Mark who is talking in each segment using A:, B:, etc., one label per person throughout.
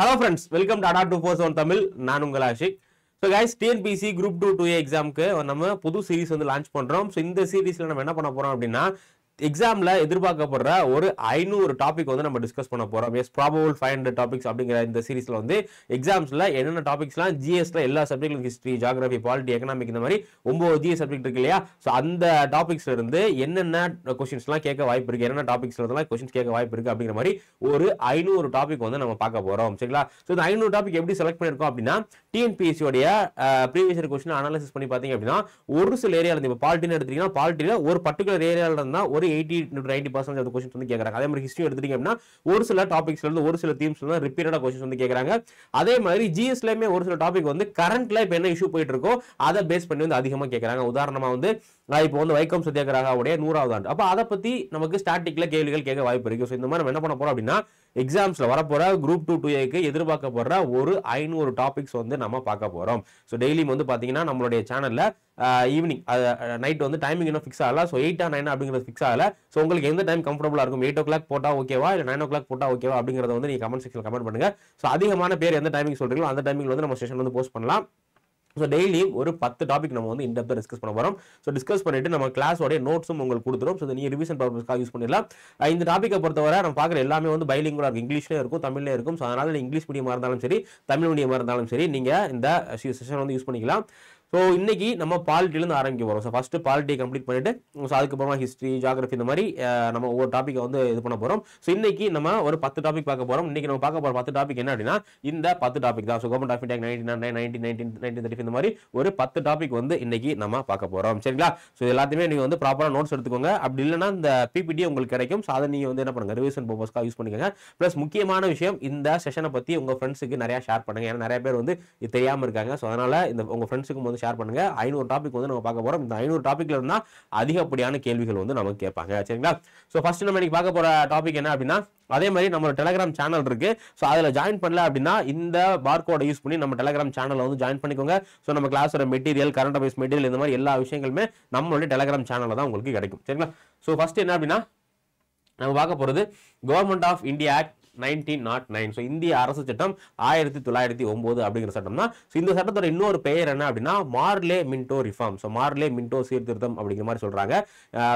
A: hello friends welcome to Adda two four seven Tamil நான் உங்கள் Ashiq so guys TNPSC group two two A எக்ஸாமுக்கு நம்ம புது சீரிஸ் வந்து லான்ச் பண்ணுறோம் ஸோ இந்த சீரிஸில் நம்ம என்ன பண்ண போகிறோம் அப்படின்னா எக்ஸாமில் எதிர்பார்க்கப்படுற ஒரு ஐநூறு டாபிக் வந்து நம்ம டிஸ்கஸ் பண்ண போகிறோம் yes probable five hundred topics அப்படிங்கிற இந்த சீரிஸில் வந்து எக்ஸாம்ஸில் என்னென்ன டாபிக்ஸ்லாம் ஜிஎஸ்ல எல்லா சப்ஜெக்ட்லையும் ஹிஸ்ட்ரி ஜாகிரபி பாலிட்டி எக்கனாமிக் இந்த மாதிரி ஒம்பது ஜிஎஸ் சப்ஜெக்ட் இருக்கு இல்லையா ஸோ அந்த டாபிக்ஸ்ல இருந்து என்னென்ன கொஸ்டின்ஸ்லாம் கேட்க வாய்ப்பு இருக்குது என்னென்ன டாபிக்ஸ்லாம் கொஸ்டின்ஸ் கேட்க வாய்ப்பு இருக்குது அப்படிங்கிற மாதிரி ஒரு ஐநூறு டாபிக் வந்து நம்ம பார்க்க போகிறோம் சரிங்களா ஸோ இந்த ஐநூறு டாபிக் எப்படி செலக்ட் பண்ணியிருக்கோம் அப்படின்னா டிஎன்பிஎஸ்சியோடைய ப்ரீவியஸ் கொஸ்டின் அனாலிசிஸ் பண்ணி பார்த்தீங்க அப்படின்னா ஒரு சில ஏரியாவில் இப்போ பாலிட்டின்னு எடுத்தீங்கன்னா பாலிட்டியில் ஒரு பர்டிகுலர் ஏரியாவில் இருந்தால் ஒரு ஒரு எயிட்டி டு நைன்டி பர்சன்டேஜ் அந்த கொஸ்டின் வந்து கேட்குறாங்க அதே மாதிரி ஹிஸ்ட்ரி எடுத்துட்டீங்க அப்படின்னா ஒரு சில இருந்து ஒரு சில தீம்ஸ்ல ரிப்பீட்டடா கொஸ்டின் வந்து கேட்குறாங்க அதே மாதிரி ஜிஎஸ்லேயுமே ஒரு சில டாபிக் வந்து கரண்ட்ல இப்போ என்ன இஷ்யூ போயிட்டு இருக்கோ அதை பேஸ் பண்ணி வந்து அதிகமாக கேட்குறாங்க உதாரணமாக வந்து இப்போ வந்து வைக்கம் சத்தியாகிரகாவுடைய நூறாவது ஆண்டு அப்போ அதை பற்றி நமக்கு ஸ்டாட்டிக்ல கேள்விகள் கேட்க வாய்ப்பு இருக்கு ஸோ இந்த மாதிரி நம்ம என்ன பண்ண போறோம் அப்படின்னா எக்ஸாம்ஸில் வரப்போகிற குரூப் டூ டூ ஏக்கு எதிர்பார்க்கப்படுற ஒரு ஐநூறு டாபிக்ஸ் வந்து நம்ம பார்க்க போகிறோம் ஸோ டெய்லியும் வந்து பார்த்தீங்கன்னா நம்மளுடைய சேனலில் ஈவினிங் நைட் வந்து டைமிங் இன்னும் ஃபிக்ஸ் ஆகல ஸோ எயிட்டா நைன் அப்படிங்கிறது ஃபிக்ஸ் ஆகல ஸோ உங்களுக்கு எந்த டைம் கம்ஃபர்டபுளாக இருக்கும் எயிட் ஓ கிளாக் போட்டால் ஓகேவா இல்லை நைன் ஓ கிளாக் போட்டால் ஓகேவா அப்படிங்கிறத வந்து நீங்கள் கமெண்ட் செக்ஷன் கமெண்ட் பண்ணுங்கள் ஸோ அதிகமான பேர் எந்த டைமிங் சொல்கிறீங்களோ அந்த டைமிங் வந்து நம்ம செஷன் வந்து போஸ்ட் பண்ணலாம் ஸோ டெய்லியும் ஒரு பத்து டாபிக் நம்ம வந்து இன்டெப்த்தாக டிஸ்கஸ் பண்ண போகிறோம் ஸோ டிஸ்கஸ் பண்ணிட்டு நம்ம கிளாஸோடைய நோட்ஸும் உங்களுக்கு கொடுத்துரும் ஸோ நீங்கள் ரிவிஷன் பர்பஸ்க்காக யூஸ் பண்ணிடலாம் இந்த டாப்பிக்கை பொறுத்தவரை நம்ம பார்க்குற எல்லாமே வந்து பைலிங்கோட இருக்கும் இங்கிலீஷ்லேயும் இருக்கும் தமிழ்லேயும் இருக்கும் ஸோ அதனால் இங்கிலீஷ் மீடியமாக இருந்தாலும் சரி தமிழ் மீடியமாக இருந்தாலும் சரி நீங்கள் இந்த செஷன் வந்து யூஸ் பண்ணிக்கலாம் ஸோ இன்றைக்கி நம்ம பாலிட்டிலேருந்து ஆரம்பிக்க போகிறோம் ஸோ ஃபஸ்ட்டு பாலிட்டி கம்ப்ளீட் பண்ணிவிட்டு ஸோ அதுக்கப்புறமா ஹிஸ்ட்ரி ஜாகிரஃபி இந்த மாதிரி நம்ம ஒவ்வொரு டாப்பிக்கை வந்து இது பண்ண போகிறோம் ஸோ இன்றைக்கி நம்ம ஒரு பத்து டாபிக் பார்க்க போகிறோம் இன்றைக்கி நம்ம பார்க்க போகிற பத்து டாபிக் என்ன அப்படின்னா இந்த பத்து டாபிக் தான் so government of India nineteen nine nineteen nineteen thirty இந்த மாதிரி ஒரு பத்து டாபிக் வந்து இன்றைக்கி நம்ம பார்க்க போகிறோம் சரிங்களா ஸோ எல்லாத்தையுமே நீங்கள் வந்து ப்ராப்பராக நோட்ஸ் எடுத்துக்கோங்க அப்படி இல்லைனா இந்த பிபிடி உங்களுக்கு கிடைக்கும் ஸோ அதை நீங்கள் வந்து என்ன பண்ணுங்கள் ரிவிஷன் பர்பஸ்க்காக யூஸ் பண்ணிக்கோங்க ப்ளஸ் முக்கியமான விஷயம் இந்த செஷனை பற்றி உங்கள் ஃப்ரெண்ட்ஸுக்கு நிறையா ஷேர் பண்ணுங்கள் ஏன்னா நிறைய பேர் வந்து தெரியாமல் இருக்காங்க ஸோ அதனால் இந்த உங்கள் ஃப்ரெண்ட்ஸுக்கும் வந்து ஷேர் பண்ணுங்கள் ஐநூறு டாபிக் வந்து நம்ம பார்க்க போகிறோம் இந்த ஐநூறு டாப்பிக்கில் இருந்தா அதிகப்படியான கேள்விகள் வந்து நமக்கு கேட்பாங்க சரிங்களா ஸோ ஃபஸ்ட்டு நம்ம இன்றைக்கி பார்க்க போகிற டாபிக் என்ன அப்படின்னா அதே மாதிரி நம்ம டெலகிராம் சேனல் இருக்குது ஸோ அதில் ஜாயின் பண்ணல அப்படின்னா இந்த பார்கோடை யூஸ் பண்ணி நம்ம டெலகிராம் சேனலில் வந்து ஜாயின் பண்ணிக்கோங்க ஸோ நம்ம கிளாஸோட மெட்டீரியல் கரண்ட் அஃபேர்ஸ் மெட்டீரியல் இந்த மாதிரி எல்லா விஷயங்களுமே நம்மளுடைய டெலகிராம் சேனலில் தான் உங்களுக்கு கிடைக்கும் சரிங்களா ஸோ ஃபஸ்ட் என்ன அப்படின்னா நம்ம பார்க்க போகிறது government of India act nineteen nought nine so இந்திய அரசு சட்டம் ஆயிரத்தி தொள்ளாயிரத்தி ஒம்பது அப்படிங்கிற சட்டம் தான் ஸோ இந்த சட்டத்தோட இன்னொரு பெயர் என்ன அப்படின்னா Morley Minto reform so Morley Minto சீர்திருத்தம் அப்படிங்கிற மாதிரி சொல்கிறாங்க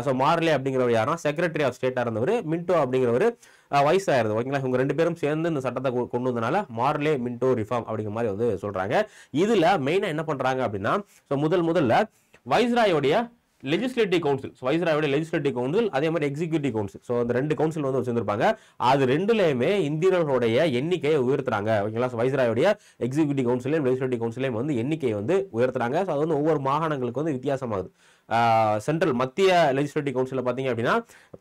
A: ஸோ மார்லே அப்படிங்கிறவர் யாருன்னா செக்ரட்டரி ஆஃப் ஸ்டேட்டாக இருந்தவர் மின்டோ அப்படிங்கிறவர் வயசாயிருது ஓகேங்களா இவங்க ரெண்டு பேரும் சேர்ந்து இந்த சட்டத்தை கொண்டு வந்தனால மார்லே மின்டோ ரிஃபார்ம் அப்படிங்கிற மாதிரி வந்து சொல்கிறாங்க இதில் மெயினாக என்ன பண்ணுறாங்க அப்படின்னா ஸோ முதல் முதல்ல வைஸ்ராயோடைய லெஜிஸ்லேட்டிவ் கவுன்சில் ஸோ வைஸ்ராயோட லெஜிஸ்லேட்டிவ் கவுன்சில் அதே மாதிரி எக்ஸிக்யூட்டிவ் கவுன்சில் ஸோ அந்த ரெண்டு கவுன்சில் வந்து வச்சிருந்திருப்பாங்க அது ரெண்டுலேயுமே இந்தியர்களுடைய எண்ணிக்கையை உயர்த்துறாங்க ஓகேங்களா ஸோ வைஸ்ராயோடைய எக்ஸிக்யூட்டிவ் கவுன்சிலையும் லெஜிஸ்லேட்டிவ் கவுன்சிலையும் வந்து எண்ணிக்கையை வந்து உயர்த்துறாங்க ஸோ அது வந்து ஒவ்வொரு மாகாணங்களுக்கு வந்து வித்தியாசமாகுது சென்ட்ரல் மத்திய லெஜிஸ்லேட்டிவ் கவுன்சிலில் பார்த்தீங்க அப்படின்னா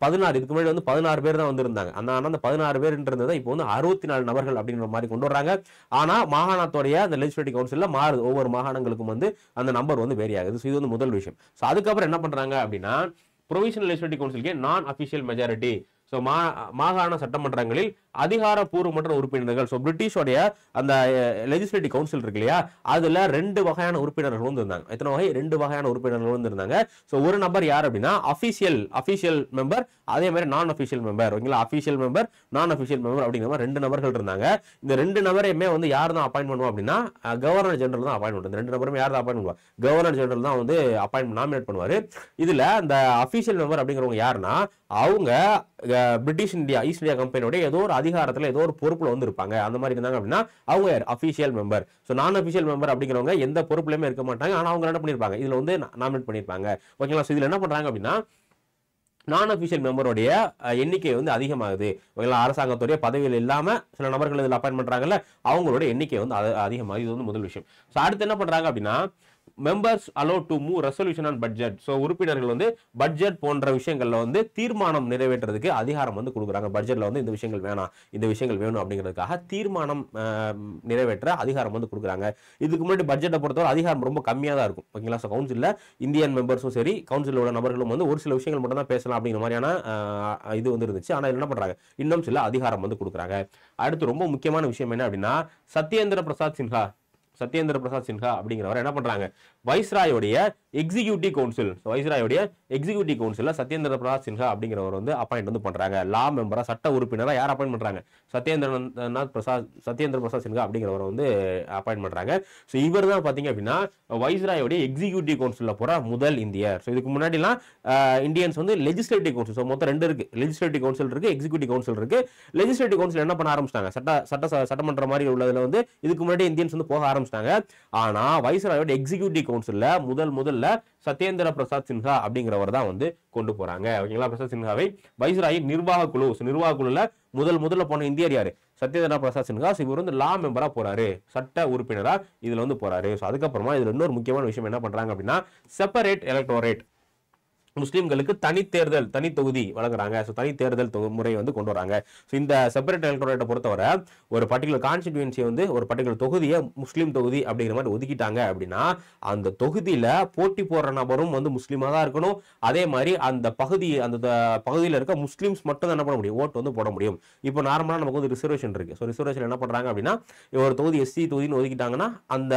A: பதினாறு இதுக்கு முன்னாடி வந்து பதினாறு பேர் தான் வந்திருந்தாங்க அந்த ஆனால் அந்த பதினாறு பேர்ன்றது தான் இப்போ வந்து அறுபத்தி நாலு நபர்கள் அப்படின்ற மாதிரி கொண்டு வர்றாங்க ஆனால் மாகாணத்தோடைய அந்த லெஜிஸ்லேட்டிவ் கவுன்சிலில் மாறுது ஒவ்வொரு மாகாணங்களுக்கும் வந்து அந்த நம்பர் வந்து வேரி ஆகுது ஸோ இது வந்து முதல் விஷயம் ஸோ அதுக்கப்புறம் என்ன பண்ணுறாங்க அப்படின்னா ப்ரொவிஷனல் லெஜிஸ்லேட்டிவ் கவுன்சிலுக்கு நான் அஃபிஷியல் மெஜாரிட்டி ஸோ மா மாகாண சட்டமன்றங்களில் அதிகாரப்பூர்வமற்ற உறுப்பினர்கள் ஸோ பிரிட்டிஷோடைய அந்த லெஜிஸ்லேட்டிவ் கவுன்சில் இருக்கு இல்லையா அதில் ரெண்டு வகையான உறுப்பினர்கள் வந்திருந்தாங்க எத்தனை வகை ரெண்டு வகையான உறுப்பினர்கள் இருந்தாங்க ஸோ ஒரு நபர் யார் அப்படின்னா அஃபீஷியல் அஃபீஷியல் மெம்பர் அதே மாதிரி நான் அஃபிஷியல் மெம்பர் ஓகேங்களா official member non official member அப்படிங்கிற மாதிரி ரெண்டு நபர்கள் இருந்தாங்க இந்த ரெண்டு நபரையுமே வந்து யார் தான் அப்பாயின் பண்ணுவோம் அப்படின்னா கவர்னர் ஜெனரல் தான் அப்பாயின்ட் பண்ணுறது ரெண்டு நபரும் யார் தான் அப்பாயின் பண்ணுவார் கவர்னர் ஜெனரல் தான் வந்து அப்பாயின்ட் நாமினேட் பண்ணுவார் இதில் அந்த அஃபிஷியல் மெம்பர் அப்படிங்கிறவங்க யாருன்னா அவங்க பிரிட்டிஷ் இந்தியா ஈஸ்ட் இந்தியா கம்பெனியோட ஏதோ ஒரு அதிகாரத்தில் ஏதோ ஒரு பொறுப்பில் வந்து இருப்பாங்க அந்த மாதிரி இருந்தாங்க அப்படின்னா அவங்க யார் official member so non official member அப்படிங்கிறவங்க எந்த பொறுப்புலையுமே இருக்க மாட்டாங்க ஆனால் அவங்க என்ன பண்ணியிருப்பாங்க இதில் வந்து நாமினேட் பண்ணியிருப்பாங்க ஓகேங்களா ஸோ இதில் என்ன பண்ணுறாங்க அப்படின்னா நான் அஃபிஷியல் மெம்பருடைய எண்ணிக்கை வந்து அதிகமாகுது ஓகேங்களா அரசாங்கத்துடைய பதவியில் இல்லாமல் சில நபர்கள் இதில் அப்பாயின் பண்ணுறாங்கல்ல அவங்களோட எண்ணிக்கை வந்து அதிகமாகுது இது வந்து முதல் விஷயம் ஸோ அடுத்து என்ன பண்ணுறாங்க அப்படின்னா members allow to move resolution on budget so உறுப்பினர்கள் வந்து பட்ஜெட் போன்ற விஷயங்களில் வந்து தீர்மானம் நிறைவேற்றுறதுக்கு அதிகாரம் வந்து கொடுக்குறாங்க பட்ஜெட்டில் வந்து இந்த விஷயங்கள் வேணாம் இந்த விஷயங்கள் வேணும் அப்படிங்கிறதுக்காக தீர்மானம் நிறைவேற்ற அதிகாரம் வந்து கொடுக்குறாங்க இதுக்கு முன்னாடி பட்ஜெட்டை பொறுத்தவரை அதிகாரம் ரொம்ப கம்மியாக தான் இருக்கும் ஓகேங்களா ஸோ கவுன்சிலில் இந்தியன் மெம்பர்ஸும் சரி கவுன்சிலோட உள்ள நபர்களும் வந்து ஒரு சில விஷயங்கள் மட்டும் தான் பேசலாம் அப்படிங்கிற மாதிரியான இது வந்து இருந்துச்சு ஆனால் என்ன பண்ணுறாங்க இன்னும் சில அதிகாரம் வந்து கொடுக்குறாங்க அடுத்து ரொம்ப முக்கியமான விஷயம் என்ன அப்படின்னா சத்யேந்திர பிரசாத் சின்ஹா சத்யேந்திர பிரசாத் சின்ஹா அப்படிங்கிறவர் என்ன பண்றாங்க வைஸ்ராயோடைய எக்ஸிக்யூட்டிவ் கவுன்சில் வைஸ்ராயோடைய எக்ஸிக்யூட்டிவ் கவுன்சிலில் சத்யேந்திர பிரதாப் சின்ஹா அப்படிங்கிறவர் வந்து அப்பாயிண்ட் வந்து பண்ணுறாங்க லா மெம்பராக சட்ட உறுப்பினராக யார் அப்பாயின்ட் பண்ணுறாங்க சத்யேந்திரநாத் பிரசாத் சத்யேந்திர பிரசாத் சின்ஹா அப்படிங்கிறவர் வந்து அப்பாயின்ட் பண்ணுறாங்க ஸோ இவர் தான் பார்த்தீங்க அப்படின்னா வைஸ்ராயோடைய எக்ஸிக்யூட்டிவ் கவுன்சிலில் போகிற முதல் இந்தியர் ஸோ இதுக்கு முன்னாடிலாம் இந்தியன்ஸ் வந்து லெஜிஸ்லேட்டிவ் கவுன்சில் ஸோ மொத்தம் ரெண்டு இருக்குது லெஜிஸ்லேட்டிவ் கவுன்சில் இருக்குது எக்ஸிக்யூட்டிவ் கவுன்சில் இருக்குது லெஜிஸ்லேட்டிவ் கவுன்சில் என்ன பண்ண ஆரம்பிச்சிட்டாங்க சட்ட சட்ட சட்டமன்ற மாதிரி உள்ளதில் வந்து இதுக்கு முன்னாடி இந்தியன்ஸ் வந்து போக ஆரம்பிச்சிட்டாங்க ஆனால் வைஸ்ராயோட எக்ஸிக்யூட்டிவ் கவுன்சிலில் முதல் முதல்ல சத்யேந்திர பிரசாத் சின்ஹா அப்படிங்கிறவர் தான் வந்து கொண்டு போறாங்க ஓகேங்களா பிரசாத் சின்ஹாவை வைஸ்ராயின் நிர்வாக குழு நிர்வாக குழுல முதல் முதல்ல போன இந்தியர் யாரு சத்யேந்திர பிரசாத் சின்ஹா இவர் வந்து லா மெம்பரா போறாரு சட்ட உறுப்பினரா இதுல வந்து போறாரு ஸோ அதுக்கப்புறமா இதுல இன்னொரு முக்கியமான விஷயம் என்ன பண்றாங்க அப்படின்னா செப்பரேட் எலக்டோரேட் முஸ்லீம்களுக்கு தனி தேர்தல் தனி தொகுதி வழங்குறாங்க ஸோ தனி தேர்தல் முறையை வந்து கொண்டு வராங்க ஸோ இந்த செப்பரேட் எலக்ட்ரேட்டை பொறுத்தவரை ஒரு பர்டிகுலர் கான்ஸ்டிடியூன்சி வந்து ஒரு பர்டிகுலர் தொகுதியை முஸ்லீம் தொகுதி அப்படிங்கிற மாதிரி ஒதுக்கிட்டாங்க அப்படின்னா அந்த தொகுதியில் போட்டி போடுற நபரும் வந்து முஸ்லீமாக தான் இருக்கணும் அதே மாதிரி அந்த பகுதி அந்த பகுதியில் இருக்க முஸ்லீம்ஸ் மட்டும் தான் என்ன பண்ண முடியும் ஓட்டு வந்து போட முடியும் இப்போ நார்மலாக நமக்கு வந்து ரிசர்வேஷன் இருக்குது ஸோ ரிசர்வேஷன் என்ன பண்ணுறாங்க அப்படின்னா ஒரு தொகுதி எஸ்சி தொகுதின்னு ஒதுக்கிட்டாங்கன்னா அந்த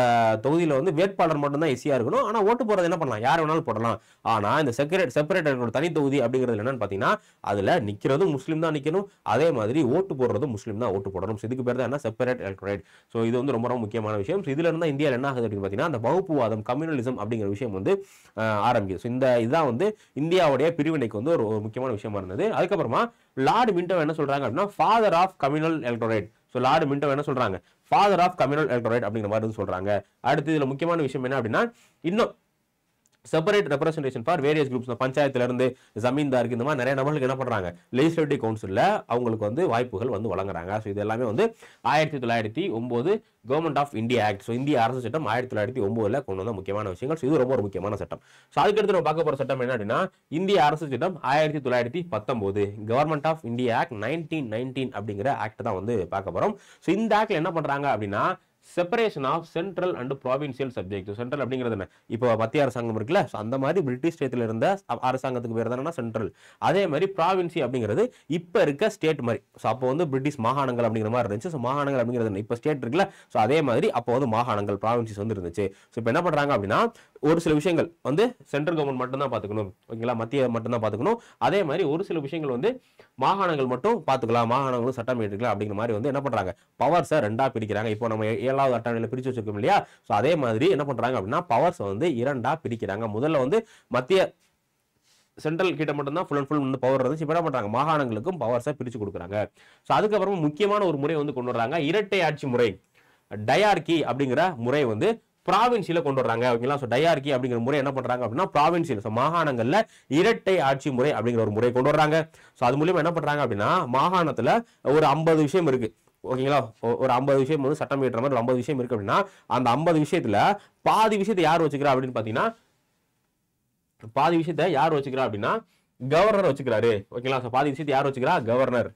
A: தொகுதியில் வந்து வேட்பாளர் மட்டும் தான் எஸ்சியாக இருக்கணும் ஆனால் ஓட்டு போகிறது என்ன பண்ணலாம் யார் வேணாலும் போடலாம் ஆனால் இந்த செக்ரேட் செப்பரேட் செப்பரேட் இருக்கணும் தொகுதி அப்படிங்கிறது என்னன்னு பார்த்தீங்கன்னா அதில் நிற்கிறதும் முஸ்லீம் தான் நிற்கணும் அதே மாதிரி ஓட்டு போடுறதும் முஸ்லீம் தான் ஓட்டு போடணும் இதுக்கு பேர் தான் என்ன செப்பரேட் எலக்ட்ரேட் ஸோ இது வந்து ரொம்ப ரொம்ப முக்கியமான விஷயம் ஸோ இதில் இருந்தால் இந்தியாவில் என்ன ஆகுது அப்படின்னு பார்த்தீங்கன்னா அந்த வகுப்புவாதம் கம்யூனலிசம் அப்படிங்கிற விஷயம் வந்து ஆரம்பிக்கும் ஸோ இந்த இதுதான் வந்து இந்தியாவுடைய பிரிவினைக்கு வந்து ஒரு முக்கியமான விஷயமா இருந்தது அதுக்கப்புறமா லார்டு மின்டம் என்ன சொல்கிறாங்க அப்படின்னா father of communal electorate so lord Minto என்ன சொல்கிறாங்க ஃபாதர் ஆஃப் கம்யூனல் எலக்ட்ரேட் அப்படிங்கிற மாதிரி சொல்கிறாங்க அடுத்து இதில் முக்கியமான விஷயம் என்ன அப்படின்னா இன்னும் separate representation for various groups பஞ்சாயத்துல இருந்து ஜமீன்தாருக்கு இந்த மாதிரி நிறைய நபர்களுக்கு என்ன பண்றாங்க லெஜிஸ்லேட்டிவ் கவுன்சிலில் அவங்களுக்கு வந்து வாய்ப்புகள் வந்து வழங்குறாங்க ஸோ இது எல்லாமே வந்து ஆயிரத்தி தொள்ளாயிரத்தி ஒன்பது government of India act so இந்திய அரசு சட்டம் ஆயிரத்தி தொள்ளாயிரத்தி ஒன்பதுல கொண்டு வந்த முக்கியமான விஷயங்கள் ஸோ இது ரொம்ப ஒரு முக்கியமான சட்டம் ஸோ அதுக்கடுத்து நம்ம பார்க்க போற சட்டம் என்ன அப்படின்னா இந்திய அரசு சட்டம் ஆயிரத்தி தொள்ளாயிரத்தி பத்தொன்பது government of India act nineteen nineteen அப்படிங்கிற ஆக்ட் தான் வந்து பார்க்க போறோம் ஸோ இந்த ஆக்ட்ல என்ன பண்றாங்க அப்படின்னா separation of central and provincial subject central அப்படிங்கிறது என்ன இப்போ மத்திய அரசாங்கம் இருக்குல்ல அந்த மாதிரி பிரிட்டிஷ் ஸ்டேட்டில் இருந்த அரசாங்கத்துக்கு பேர் தானே சென்ட்ரல் அதே மாதிரி ப்ராவின்சி அப்படிங்கிறது இப்போ இருக்க ஸ்டேட் மாதிரி ஸோ அப்போ வந்து பிரிட்டிஷ் மாகாணங்கள் அப்படிங்கிற மாதிரி இருந்துச்சு ஸோ மாகாணங்கள் அப்படிங்கிறது இப்போ ஸ்டேட் இருக்குல்ல ஸோ அதே மாதிரி அப்போ வந்து மாகாணங்கள் ப்ராவின்சிஸ் வந்து இருந்துச்சு ஸோ இப்போ என்ன பண்ணுறாங்க அப்படின்னா ஒரு சில விஷயங்கள் வந்து சென்ட்ரல் கவர்மெண்ட் மட்டும்தான் பார்த்துக்கணும் ஓகேங்களா மத்திய மட்டும்தான் பார்த்துக்கணும் அதே மாதிரி ஒரு சில விஷயங்கள் வந்து மாகாணங்கள் மட்டும் பார்த்துக்கலாம் மாகாணங்களும் சட்டம் எடுக்கலாம் அப்படிங்கிற மாதிரி வந்து என்ன பண்ணுறாங்க பவர்ஸை ரெண்டாக பிரிக்கிறாங்க இப்போ நம்ம ஏழாவது அட்டவணையில் பிரித்து வச்சுருக்கோம் இல்லையா ஸோ அதே மாதிரி என்ன பண்ணுறாங்க அப்படின்னா பவர்ஸை வந்து இரண்டாக பிரிக்கிறாங்க முதல்ல வந்து மத்திய சென்ட்ரல் கிட்ட மட்டும்தான் ஃபுல் அண்ட் ஃபுல் வந்து பவர் இருந்துச்சு இப்போ என்ன பண்ணுறாங்க மாகாணங்களுக்கும் பவர்ஸை பிரித்து கொடுக்குறாங்க ஸோ அதுக்கப்புறமா முக்கியமான ஒரு முறை வந்து கொண்டு வர்றாங்க இரட்டை ஆட்சி முறை டயார்கி அப்படிங்கிற முறை வந்து ப்ராவின்சியில் கொண்டு வர்றாங்க ஓகேங்களா ஸோ டயார்கி அப்படிங்கிற முறை என்ன பண்ணுறாங்க அப்படின்னா ப்ராவின்சியில் ஸோ மாகாணங்களில் இரட்டை ஆட்சி முறை அப்படிங்கிற ஒரு முறை கொண்டு வர்றாங்க ஸோ அது மூலியமாக என்ன பண்ணுறாங்க அப்படின்னா மாகாணத்தில் ஒரு ஐம்பது விஷயம் இருக்குது ஓகேங்களா ஒரு ஐம்பது விஷயம் வந்து சட்டம் ஏற்ற மாதிரி ஒரு ஐம்பது விஷயம் இருக்குது அப்படின்னா அந்த ஐம்பது விஷயத்தில் பாதி விஷயத்தை யார் வச்சுக்கிறா அப்படின்னு பார்த்தீங்கன்னா பாதி விஷயத்தை யார் வச்சுக்கிறா அப்படின்னா கவர்னர் வச்சுக்கிறாரு ஓகேங்களா ஸோ பாதி விஷயத்தை யார் வச்சுக்கிறா கவர்னர்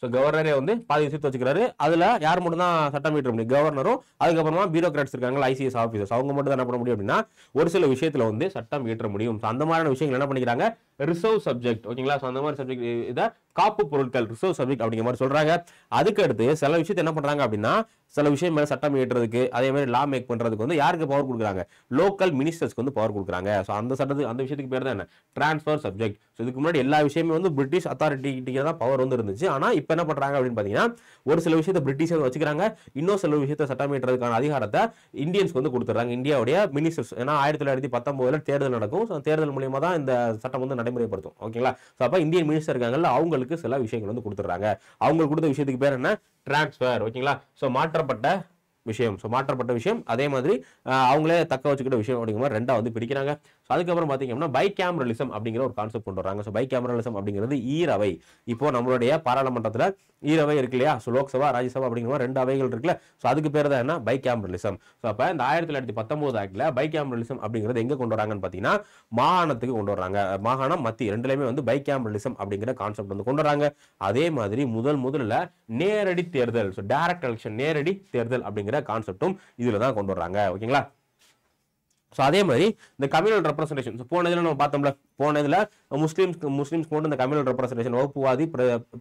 A: ஸோ கவர்னரே வந்து பாதி விஷயத்தை வச்சுக்கிறாரு அதில் யார் மட்டும் தான் சட்டம் மீட்டர் முடியும் கவர்னரும் அதுக்கப்புறமா பியூரோக்ராட்ஸ் இருக்காங்க ஐசிஎஸ் ஆஃபீஸர்ஸ் அவங்க மட்டும் தான் என்ன பண்ண முடியும் அப்படின்னா ஒரு சில விஷயத்தில் வந்து சட்டம் இயற்ற முடியும் ஸோ அந்த மாதிரியான விஷயங்கள் என்ன பண்ணிக்கிறாங்க ரிசர்வ் சப்ஜெக்ட் ஓகேங்களா ஸோ அந்த மாதிரி சப்ஜெக்ட் இதை காப்பு பொருட்கள் ரிசர்வ் சப்ஜெக்ட் அப்படிங்கிற மாதிரி சொல்கிறாங்க அதுக்கடுத்து சில விஷயத்தை என்ன பண்ணுறாங்க அப்படின்னா சில விஷயம் மேலே சட்டம் ஏற்றுறதுக்கு அதே மாதிரி லா மேக் பண்ணுறதுக்கு வந்து யாருக்கு பவர் கொடுக்குறாங்க லோக்கல் மினிஸ்டர்ஸ்க்கு வந்து பவர் கொடுக்குறாங்க ஸோ அந்த சட்டத்துக்கு அந்த விஷயத்துக்கு பேர் தான் என்ன டிரான்ஸ்ஃபர் சப்ஜெக்ட் ஸோ இதுக்கு முன்னாடி எல்லா விஷயமே வந்து பிரிட்டிஷ் அத்தாரிட்டிக்கிட்டே தான் பவர் வந்து இருந்துச்சு ஆனால் இப்போ என்ன பண்ணுறாங்க அப்படின்னு பார்த்தீங்கன்னா ஒரு சில விஷயத்தை பிரிட்டிஷர் வச்சுக்கிறாங்க இன்னும் சில விஷயத்தை சட்டம் ஏற்றதுக்கான அதிகாரத்தை இந்தியன்ஸ்க்கு வந்து கொடுத்துட்றாங்க இந்தியாவுடைய மினிஸ்டர்ஸ் ஏன்னா ஆயிரத்தி தொள்ளாயிரத்தி பத்தொம்போதில் தேர்தல் நடக்கும் ஸோ தேர்தல் மூலியமாக தான் இந்த சட்டம் வந்து நடைமுறைப்படுத்தும் ஓகேங்களா ஸோ அப்போ இந்தியன் மினிஸ்டர் இருக்காங்கல்ல அவங்களுக்கு சில விஷயங்கள் வந்து கொடுத்துட்றாங்க அவங்களுக்கு கொடுத்த விஷயத்துக்கு பேர் என்ன டிரான்ஸ்ஃபர் ஓகேங்களா ஸோ மாற்றப்பட்ட விஷயம் ஸோ மாற்றப்பட்ட விஷயம் அதே மாதிரி அவங்களே தக்க வச்சுக்கிட்ட விஷயம் அப்படிங்கிற மாதிரி ரெண்டாக வந்து ஸோ அதுக்கப்புறம் பார்த்தீங்க அப்படின்னா பை கேமரலிசம் அப்படிங்கிற ஒரு கான்செப்ட் கொண்டு வராங்க ஸோ பை கேமரலிசம் அப்படிங்கிறது ஈரவை இப்போ நம்மளுடைய பாராளுமன்றத்தில் ஈரவை இருக்கு இல்லையா ஸோ லோக்சபா ராஜ்யசபா அப்படிங்கிற ரெண்டு அவைகள் இருக்குல்ல ஸோ அதுக்கு பேர் தான் என்ன பை கேமரலிசம் ஸோ அப்போ இந்த ஆயிரத்தி தொள்ளாயிரத்தி பத்தொம்பது ஆக்டில் பை கேமரலிசம் அப்படிங்கிறது எங்கே கொண்டு வராங்கன்னு பார்த்தீங்கன்னா மாகாணத்துக்கு கொண்டு வராங்க மாகாணம் மத்திய ரெண்டுலேயுமே வந்து பை கேமரலிசம் அப்படிங்கிற கான்செப்ட் வந்து கொண்டு வராங்க அதே மாதிரி முதல் முதல்ல நேரடி தேர்தல் ஸோ டேரக்ட் எலெக்ஷன் நேரடி தேர்தல் அப்படிங்கிற கான்செப்டும் இதில் தான் கொண்டு வர்றாங்க ஓகேங்களா ஸோ அதே மாதிரி இந்த கம்யூனல் ரெப்ரஸன்டேஷன் போனதுல நம்ம பார்த்தோம்ல போனதுல முஸ்லீம்ஸ்க்கு முஸ்லீம்ஸ்க்கு மட்டும் இந்த கம்யூனல் ரெப்ரஸன்டேஷன் வகுப்புவாதி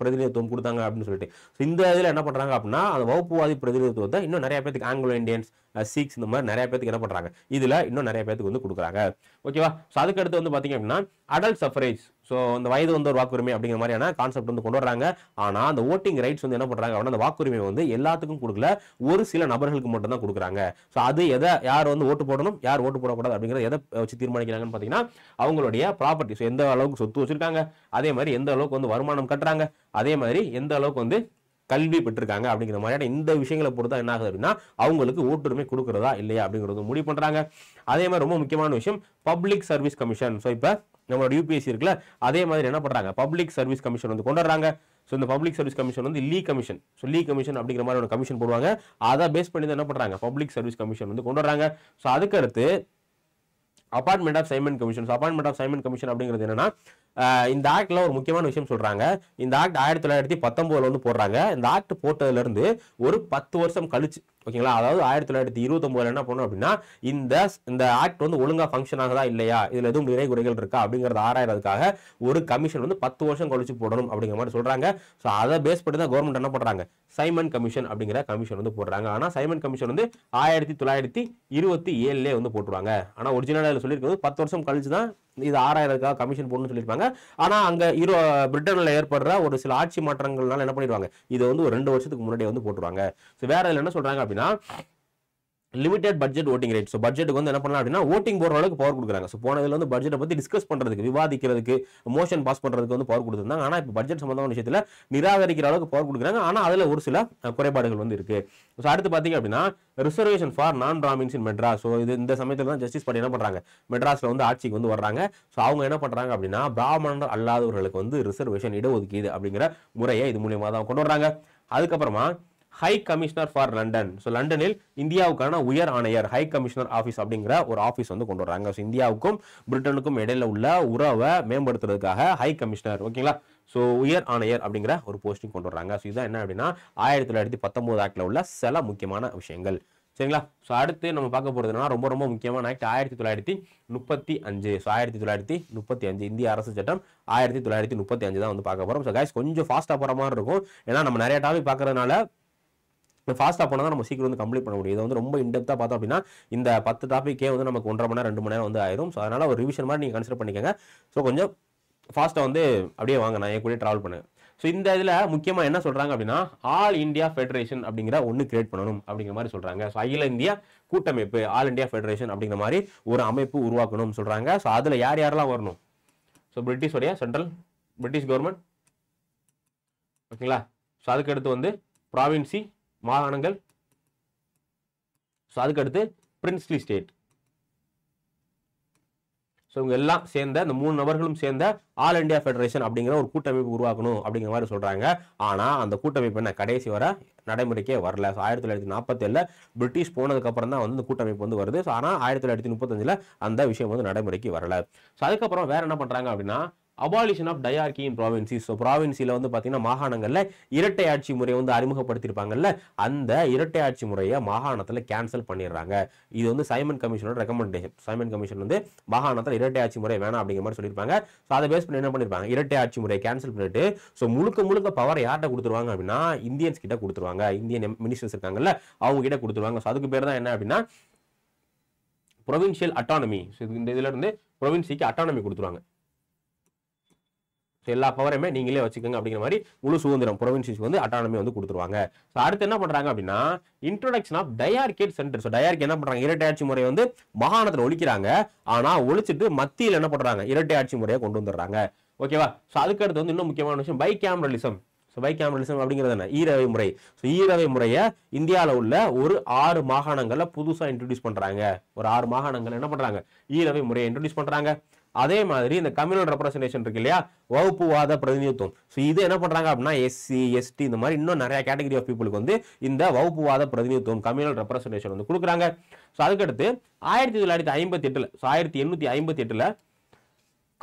A: பிரதிநிதித்துவம் கொடுத்தாங்க அப்படின்னு சொல்லிட்டு ஸோ இந்த இதில் என்ன பண்ணுறாங்க அப்படின்னா அந்த வகுப்புவாதி பிரதிநிதித்துவத்தை இன்னும் நிறைய பேத்துக்கு ஆங்கிலோ இண்டியன்ஸ் சீக்ஸ் இந்த மாதிரி நிறைய பேத்துக்கு என்ன பண்ணுறாங்க இதில் இன்னும் நிறைய பேத்துக்கு வந்து கொடுக்குறாங்க ஓகேவா ஸோ அதுக்கடுத்து வந்து பார்த்தீங்க அப்படின்னா அடல்ட் சஃபரேஜ் ஸோ அந்த வயது வந்து ஒரு வாக்குரிமை அப்படிங்கிற மாதிரியான கான்செப்ட் வந்து கொண்டு வராங்க ஆனால் அந்த ஓட்டிங் ரைட்ஸ் வந்து என்ன பண்ணுறாங்க அப்படின்னா அந்த வாக்குரிமை வந்து எல்லாத்துக்கும் கொடுக்கல ஒரு சில நபர்களுக்கு மட்டும் தான் கொடுக்குறாங்க ஸோ அது எதை யார் வந்து ஓட்டு போடணும் யார் ஓட்டு போடக்கூடாது அப்படிங்கிறத எதை வச்சு தீர்மானிக்கிறாங்கன்னு பார்த்தீங்கன்னா அவங்களுடைய ப்ராப்பர்ட்டி ஸோ எந்த அளவுக்கு சொத்து வச்சுருக்காங்க அதே மாதிரி எந்த அளவுக்கு வந்து வருமானம் கட்டுறாங்க அதே மாதிரி எந்த அளவுக்கு வந்து கல்வி பெற்றிருக்காங்க அப்படிங்கிற மாதிரியான இந்த விஷயங்களை பொறுத்தா என்ன ஆகுது அப்படின்னா அவங்களுக்கு ஓட்டுரிமை கொடுக்குறதா இல்லையா அப்படிங்கிறது முடிவு பண்ணுறாங்க அதே மாதிரி ரொம்ப முக்கியமான விஷயம் பப்ளிக் சர்வீஸ் கமிஷன் ஸோ இப்போ நம்மளோட யூபிஎஸ்சி இருக்குல்ல அதே மாதிரி என்ன பண்ணுறாங்க பப்ளிக் சர்வீஸ் கமிஷன் வந்து கொண்டுறாங்க ஸோ இந்த பப்ளிக் சர்வீஸ் கமிஷன் வந்து Lee commission so Lee commission அப்படிங்கிற மாதிரி ஒரு கமிஷன் போடுவாங்க அதை பேஸ் பண்ணி தான் என்ன பண்ணுறாங்க பப்ளிக் சர்வீஸ் கமிஷன் வந்து கொண்டு வராங்க ஸோ அதுக்கடுத்து appointment of Simon commission appointment of Simon commission அப்படிங்கிறது என்னன்னா இந்த ஆக்டில் ஒரு முக்கியமான விஷயம் சொல்கிறாங்க இந்த ஆக்ட் ஆயிரத்தி தொள்ளாயிரத்தி பத்தொம்போதில் வந்து போடுறாங்க இந்த ஆக்ட் போட்டதுலேருந்து ஒரு பத்து வருஷம் கழிச்சு ஓகேங்களா அதாவது ஆயிரத்தி தொள்ளாயிரத்தி இருபத்தொம்போதில் என்ன பண்ணும் அப்படின்னா இந்த இந்த ஆக்ட் வந்து ஒழுங்காக ஃபங்க்ஷன் ஆகுதா இல்லையா இதில் எதுவும் நிறை குறைகள் இருக்கா அப்படிங்கிறத ஆராயறதுக்காக ஒரு கமிஷன் வந்து பத்து வருஷம் கழிச்சு போடணும் அப்படிங்கிற மாதிரி சொல்கிறாங்க ஸோ அதை பேஸ் பண்ணி தான் கவர்மெண்ட் என்ன பண்ணுறாங்க சைமன் கமிஷன் அப்படிங்கிற கமிஷன் வந்து போடுறாங்க ஆனால் சைமன் கமிஷன் வந்து ஆயிரத்தி தொள்ளாயிரத்தி இருபத்தி ஏழுலேயே வந்து போட்டுருவாங்க ஆனால் ஒரிஜினலாக சொல்லியிருக்கிறது பத்து வருஷம் கழிச்சு தான் இது ஆறாயிரத்துக்காக கமிஷன் போடணும்னு சொல்லியிருப்பாங்க ஆனால் அங்கே யூரோ பிரிட்டனில் ஏற்படுற ஒரு சில ஆட்சி மாற்றங்கள்னால என்ன பண்ணிடுவாங்க இதை வந்து ஒரு ரெண்டு வருஷத்துக்கு முன்னாடியே வந்து போட்டுருவாங்க ஸோ வேறு இதில் என்ன சொல்கிறாங்க அப்படின்னா limited budget voting right so பட்ஜெட்டுக்கு வந்து என்ன பண்ணலாம் அப்படின்னா ஓட்டிங் போகிற அளவுக்கு பவர் கொடுக்குறாங்க ஸோ போனதில் வந்து பட்ஜெட்டை பற்றி டிஸ்கஸ் பண்ணுறதுக்கு விவாதிக்கிறதுக்கு மோஷன் பாஸ் பண்ணுறதுக்கு வந்து பவர் கொடுத்துருந்தாங்க ஆனால் இப்போ பட்ஜெட் சம்மந்தமான விஷயத்தில் நிராகரிக்கிற அளவுக்கு பவர் கொடுக்குறாங்க ஆனால் அதில் ஒரு சில குறைபாடுகள் வந்து இருக்குது ஸோ அடுத்து பார்த்தீங்க அப்படின்னா reservation for non Brahmins in Madras so இது இந்த சமயத்தில் தான் ஜஸ்டிஸ் பண்ணி என்ன பண்ணுறாங்க மெட்ராஸில் வந்து ஆட்சிக்கு வந்து வர்றாங்க ஸோ அவங்க என்ன பண்ணுறாங்க அப்படின்னா பிராமணர் அல்லாதவர்களுக்கு வந்து ரிசர்வேஷன் இடஒதுக்கீடு அப்படிங்கிற முறையை இது மூலியமாக தான் கொண்டு வர்றாங்க அதுக்கப்புறமா high commissioner for London so லண்டனில் இந்தியாவுக்கான உயர் ஆணையர் ஹை கமிஷனர் ஆஃபீஸ் அப்படிங்கிற ஒரு ஆஃபீஸ் வந்து கொண்டு வராங்க ஸோ இந்தியாவுக்கும் பிரிட்டனுக்கும் இடையில உள்ள உறவை மேம்படுத்துறதுக்காக ஹை கமிஷனர் ஓகேங்களா ஸோ உயர் ஆணையர் அப்படிங்கிற ஒரு போஸ்டிங் கொண்டு வராங்க ஸோ இதுதான் என்ன அப்படின்னா ஆயிரத்தி தொள்ளாயிரத்தி பத்தொம்போது ஆக்டில் உள்ள சில முக்கியமான விஷயங்கள் சரிங்களா ஸோ அடுத்து நம்ம பார்க்க போகிறதுனா ரொம்ப ரொம்ப முக்கியமான ஆக்ட் ஆயிரத்தி தொள்ளாயிரத்தி முப்பத்தி அஞ்சு ஸோ ஆயிரத்தி தொள்ளாயிரத்தி முப்பத்தி அஞ்சு இந்திய அரசு சட்டம் ஆயிரத்தி தொள்ளாயிரத்தி முப்பத்தி அஞ்சு தான் வந்து பார்க்க போகிறோம் ஸோ கைஸ் கொஞ்சம் ஃபாஸ்ட்டாக போகிற மாதிரி இருக்கும் ஏன்னா நம்ம நிறைய டாபிக் பார்க்கறதுனால இந்த ஃபாஸ்ட்டாக போனால் தான் நம்ம சீக்கிரம் வந்து கம்ப்ளீட் பண்ண முடியும் இதை வந்து ரொம்ப இன்டெப்த்தாக பார்த்தோம் அப்படின்னா இந்த பத்து டாப்பிக்கே வந்து நமக்கு ஒன்றரை மணி நேரம் ரெண்டு மணி நேரம் வந்து ஆயிரும் ஸோ அதனால் ஒரு ரிவிஷன் மாதிரி நீங்கள் கன்சிடர் பண்ணிக்கோங்க ஸோ கொஞ்சம் ஃபாஸ்ட்டாக வந்து அப்படியே வாங்க நான் என் கூட ட்ராவல் பண்ணேன் ஸோ இந்த இதில் முக்கியமாக என்ன சொல்கிறாங்க அப்படின்னா ஆல் இந்தியா ஃபெடரேஷன் அப்படிங்கிற ஒன்று கிரியேட் பண்ணணும் அப்படிங்கிற மாதிரி சொல்கிறாங்க ஸோ அகில இந்தியா கூட்டமைப்பு ஆல் இந்தியா ஃபெடரேஷன் அப்படிங்கிற மாதிரி ஒரு அமைப்பு உருவாக்கணும்னு சொல்கிறாங்க ஸோ அதில் யார் யாரெல்லாம் வரணும் ஸோ பிரிட்டிஷோடைய சென்ட்ரல் பிரிட்டிஷ் கவர்மெண்ட் ஓகேங்களா ஸோ அதுக்கடுத்து வந்து ப்ராவின்சி மாகாணங்கள் ஸோ அதுக்கடுத்து பிரின்ஸ்லி ஸ்டேட் ஸோ இவங்க எல்லாம் சேர்ந்த இந்த மூணு நபர்களும் சேர்ந்த ஆல் இண்டியா ஃபெடரேஷன் அப்படிங்கிற ஒரு கூட்டமைப்பு உருவாக்கணும் அப்படிங்கிற மாதிரி சொல்கிறாங்க ஆனால் அந்த கூட்டமைப்பு என்ன கடைசி வர நடைமுறைக்கே வரல ஸோ ஆயிரத்தி தொள்ளாயிரத்தி நாற்பத்தேழில் பிரிட்டிஷ் போனதுக்கப்புறம் தான் வந்து இந்த கூட்டமைப்பு வந்து வருது ஸோ ஆனால் ஆயிரத்தி தொள்ளாயிரத்தி முப்பத்தஞ்சில் அந்த விஷயம் வந்து நடைமுறைக்கு வரல ஸோ அதுக்கப்புறம் வேறு என்ன பண்ணுறாங்க அப்படின்னா abolition of dyarchy in province so ப்ராவின்சியில் வந்து பார்த்தீங்கன்னா மாகாணங்களில் இரட்டை ஆட்சி முறையை வந்து அறிமுகப்படுத்தியிருப்பாங்கல்ல அந்த இரட்டை ஆட்சி முறையை மாகாணத்தில் கேன்சல் பண்ணிடுறாங்க இது வந்து சைமன் கமிஷனோட ரெக்கமெண்டேஷன் சைமன் கமிஷன் வந்து மாகாணத்தில் இரட்டை ஆட்சி முறை வேணாம் அப்படிங்கிற மாதிரி சொல்லியிருப்பாங்க ஸோ அதை பேஸ் பண்ணி என்ன பண்ணியிருப்பாங்க இரட்டை ஆட்சி முறையை கேன்சல் பண்ணிட்டு ஸோ முழுக்க முழுக்க பவர் யார்கிட்ட கொடுத்துருவாங்க அப்படின்னா இந்தியன்ஸ் கிட்ட கொடுத்துருவாங்க இந்தியன் மினிஸ்டர்ஸ் இருக்காங்கல்ல அவங்க கிட்ட கொடுத்துருவாங்க ஸோ அதுக்கு பேர் தான் என்ன அப்படின்னா ப்ரொவின்ஷியல் அட்டானமி இந்த இதில் இருந்து ப்ரொவின்சிக்கு அட்டானமி கொடுத்துருவாங்க எல்லா பவரையுமே நீங்களே வச்சுக்கோங்க அப்படிங்கிற மாதிரி முழு சுதந்திரம் ப்ரொவின்சிஸ் வந்து அட்டானமி வந்து கொடுத்துருவாங்க ஸோ அடுத்து என்ன பண்ணுறாங்க அப்படின்னா introduction of dyarchy at centre so dyarchy என்ன பண்ணுறாங்க இரட்டை ஆட்சி முறையை வந்து மாகாணத்தில் ஒழிக்கிறாங்க ஆனால் ஒழிச்சிட்டு மத்தியில் என்ன பண்ணுறாங்க இரட்டை ஆட்சி முறையை கொண்டு வந்துடுறாங்க ஓகேவா ஸோ அதுக்கடுத்து வந்து இன்னும் முக்கியமான விஷயம் bicameralism so bicameralism அப்படிங்கிறது என்ன ஈரவை முறை ஸோ ஈரவை முறையை இந்தியாவில் உள்ள ஒரு ஆறு மாகாணங்களை புதுசாக இன்ட்ரடியூஸ் பண்ணுறாங்க ஒரு ஆறு மாகாணங்கள் என்ன பண்ணுறாங்க ஈரவை முறையை இன்ட்ரடியூஸ் பண்ணுறாங்க அதே மாதிரி இந்த கம்யூனல் ரெப்ரஸன்டேஷன் இருக்கு இல்லையா வகுப்புவாத பிரதிநிதித்துவம் ஸோ இது என்ன பண்ணுறாங்க அப்படின்னா எஸ்சி எஸ்டி இந்த மாதிரி இன்னும் நிறைய கேட்டகரி ஆஃப் பீப்புளுக்கு வந்து இந்த வகுப்புவாத பிரதிநிதித்துவம் கம்யூனல் ரெப்ரஸன்டேஷன் வந்து கொடுக்குறாங்க ஸோ அதுக்கடுத்து ஆயிரத்தி தொள்ளாயிரத்தி ஐம்பத்தி எட்டில் ஸோ ஆயிரத்தி எண்ணூற்றி ஐம்பத்தி எட்டில்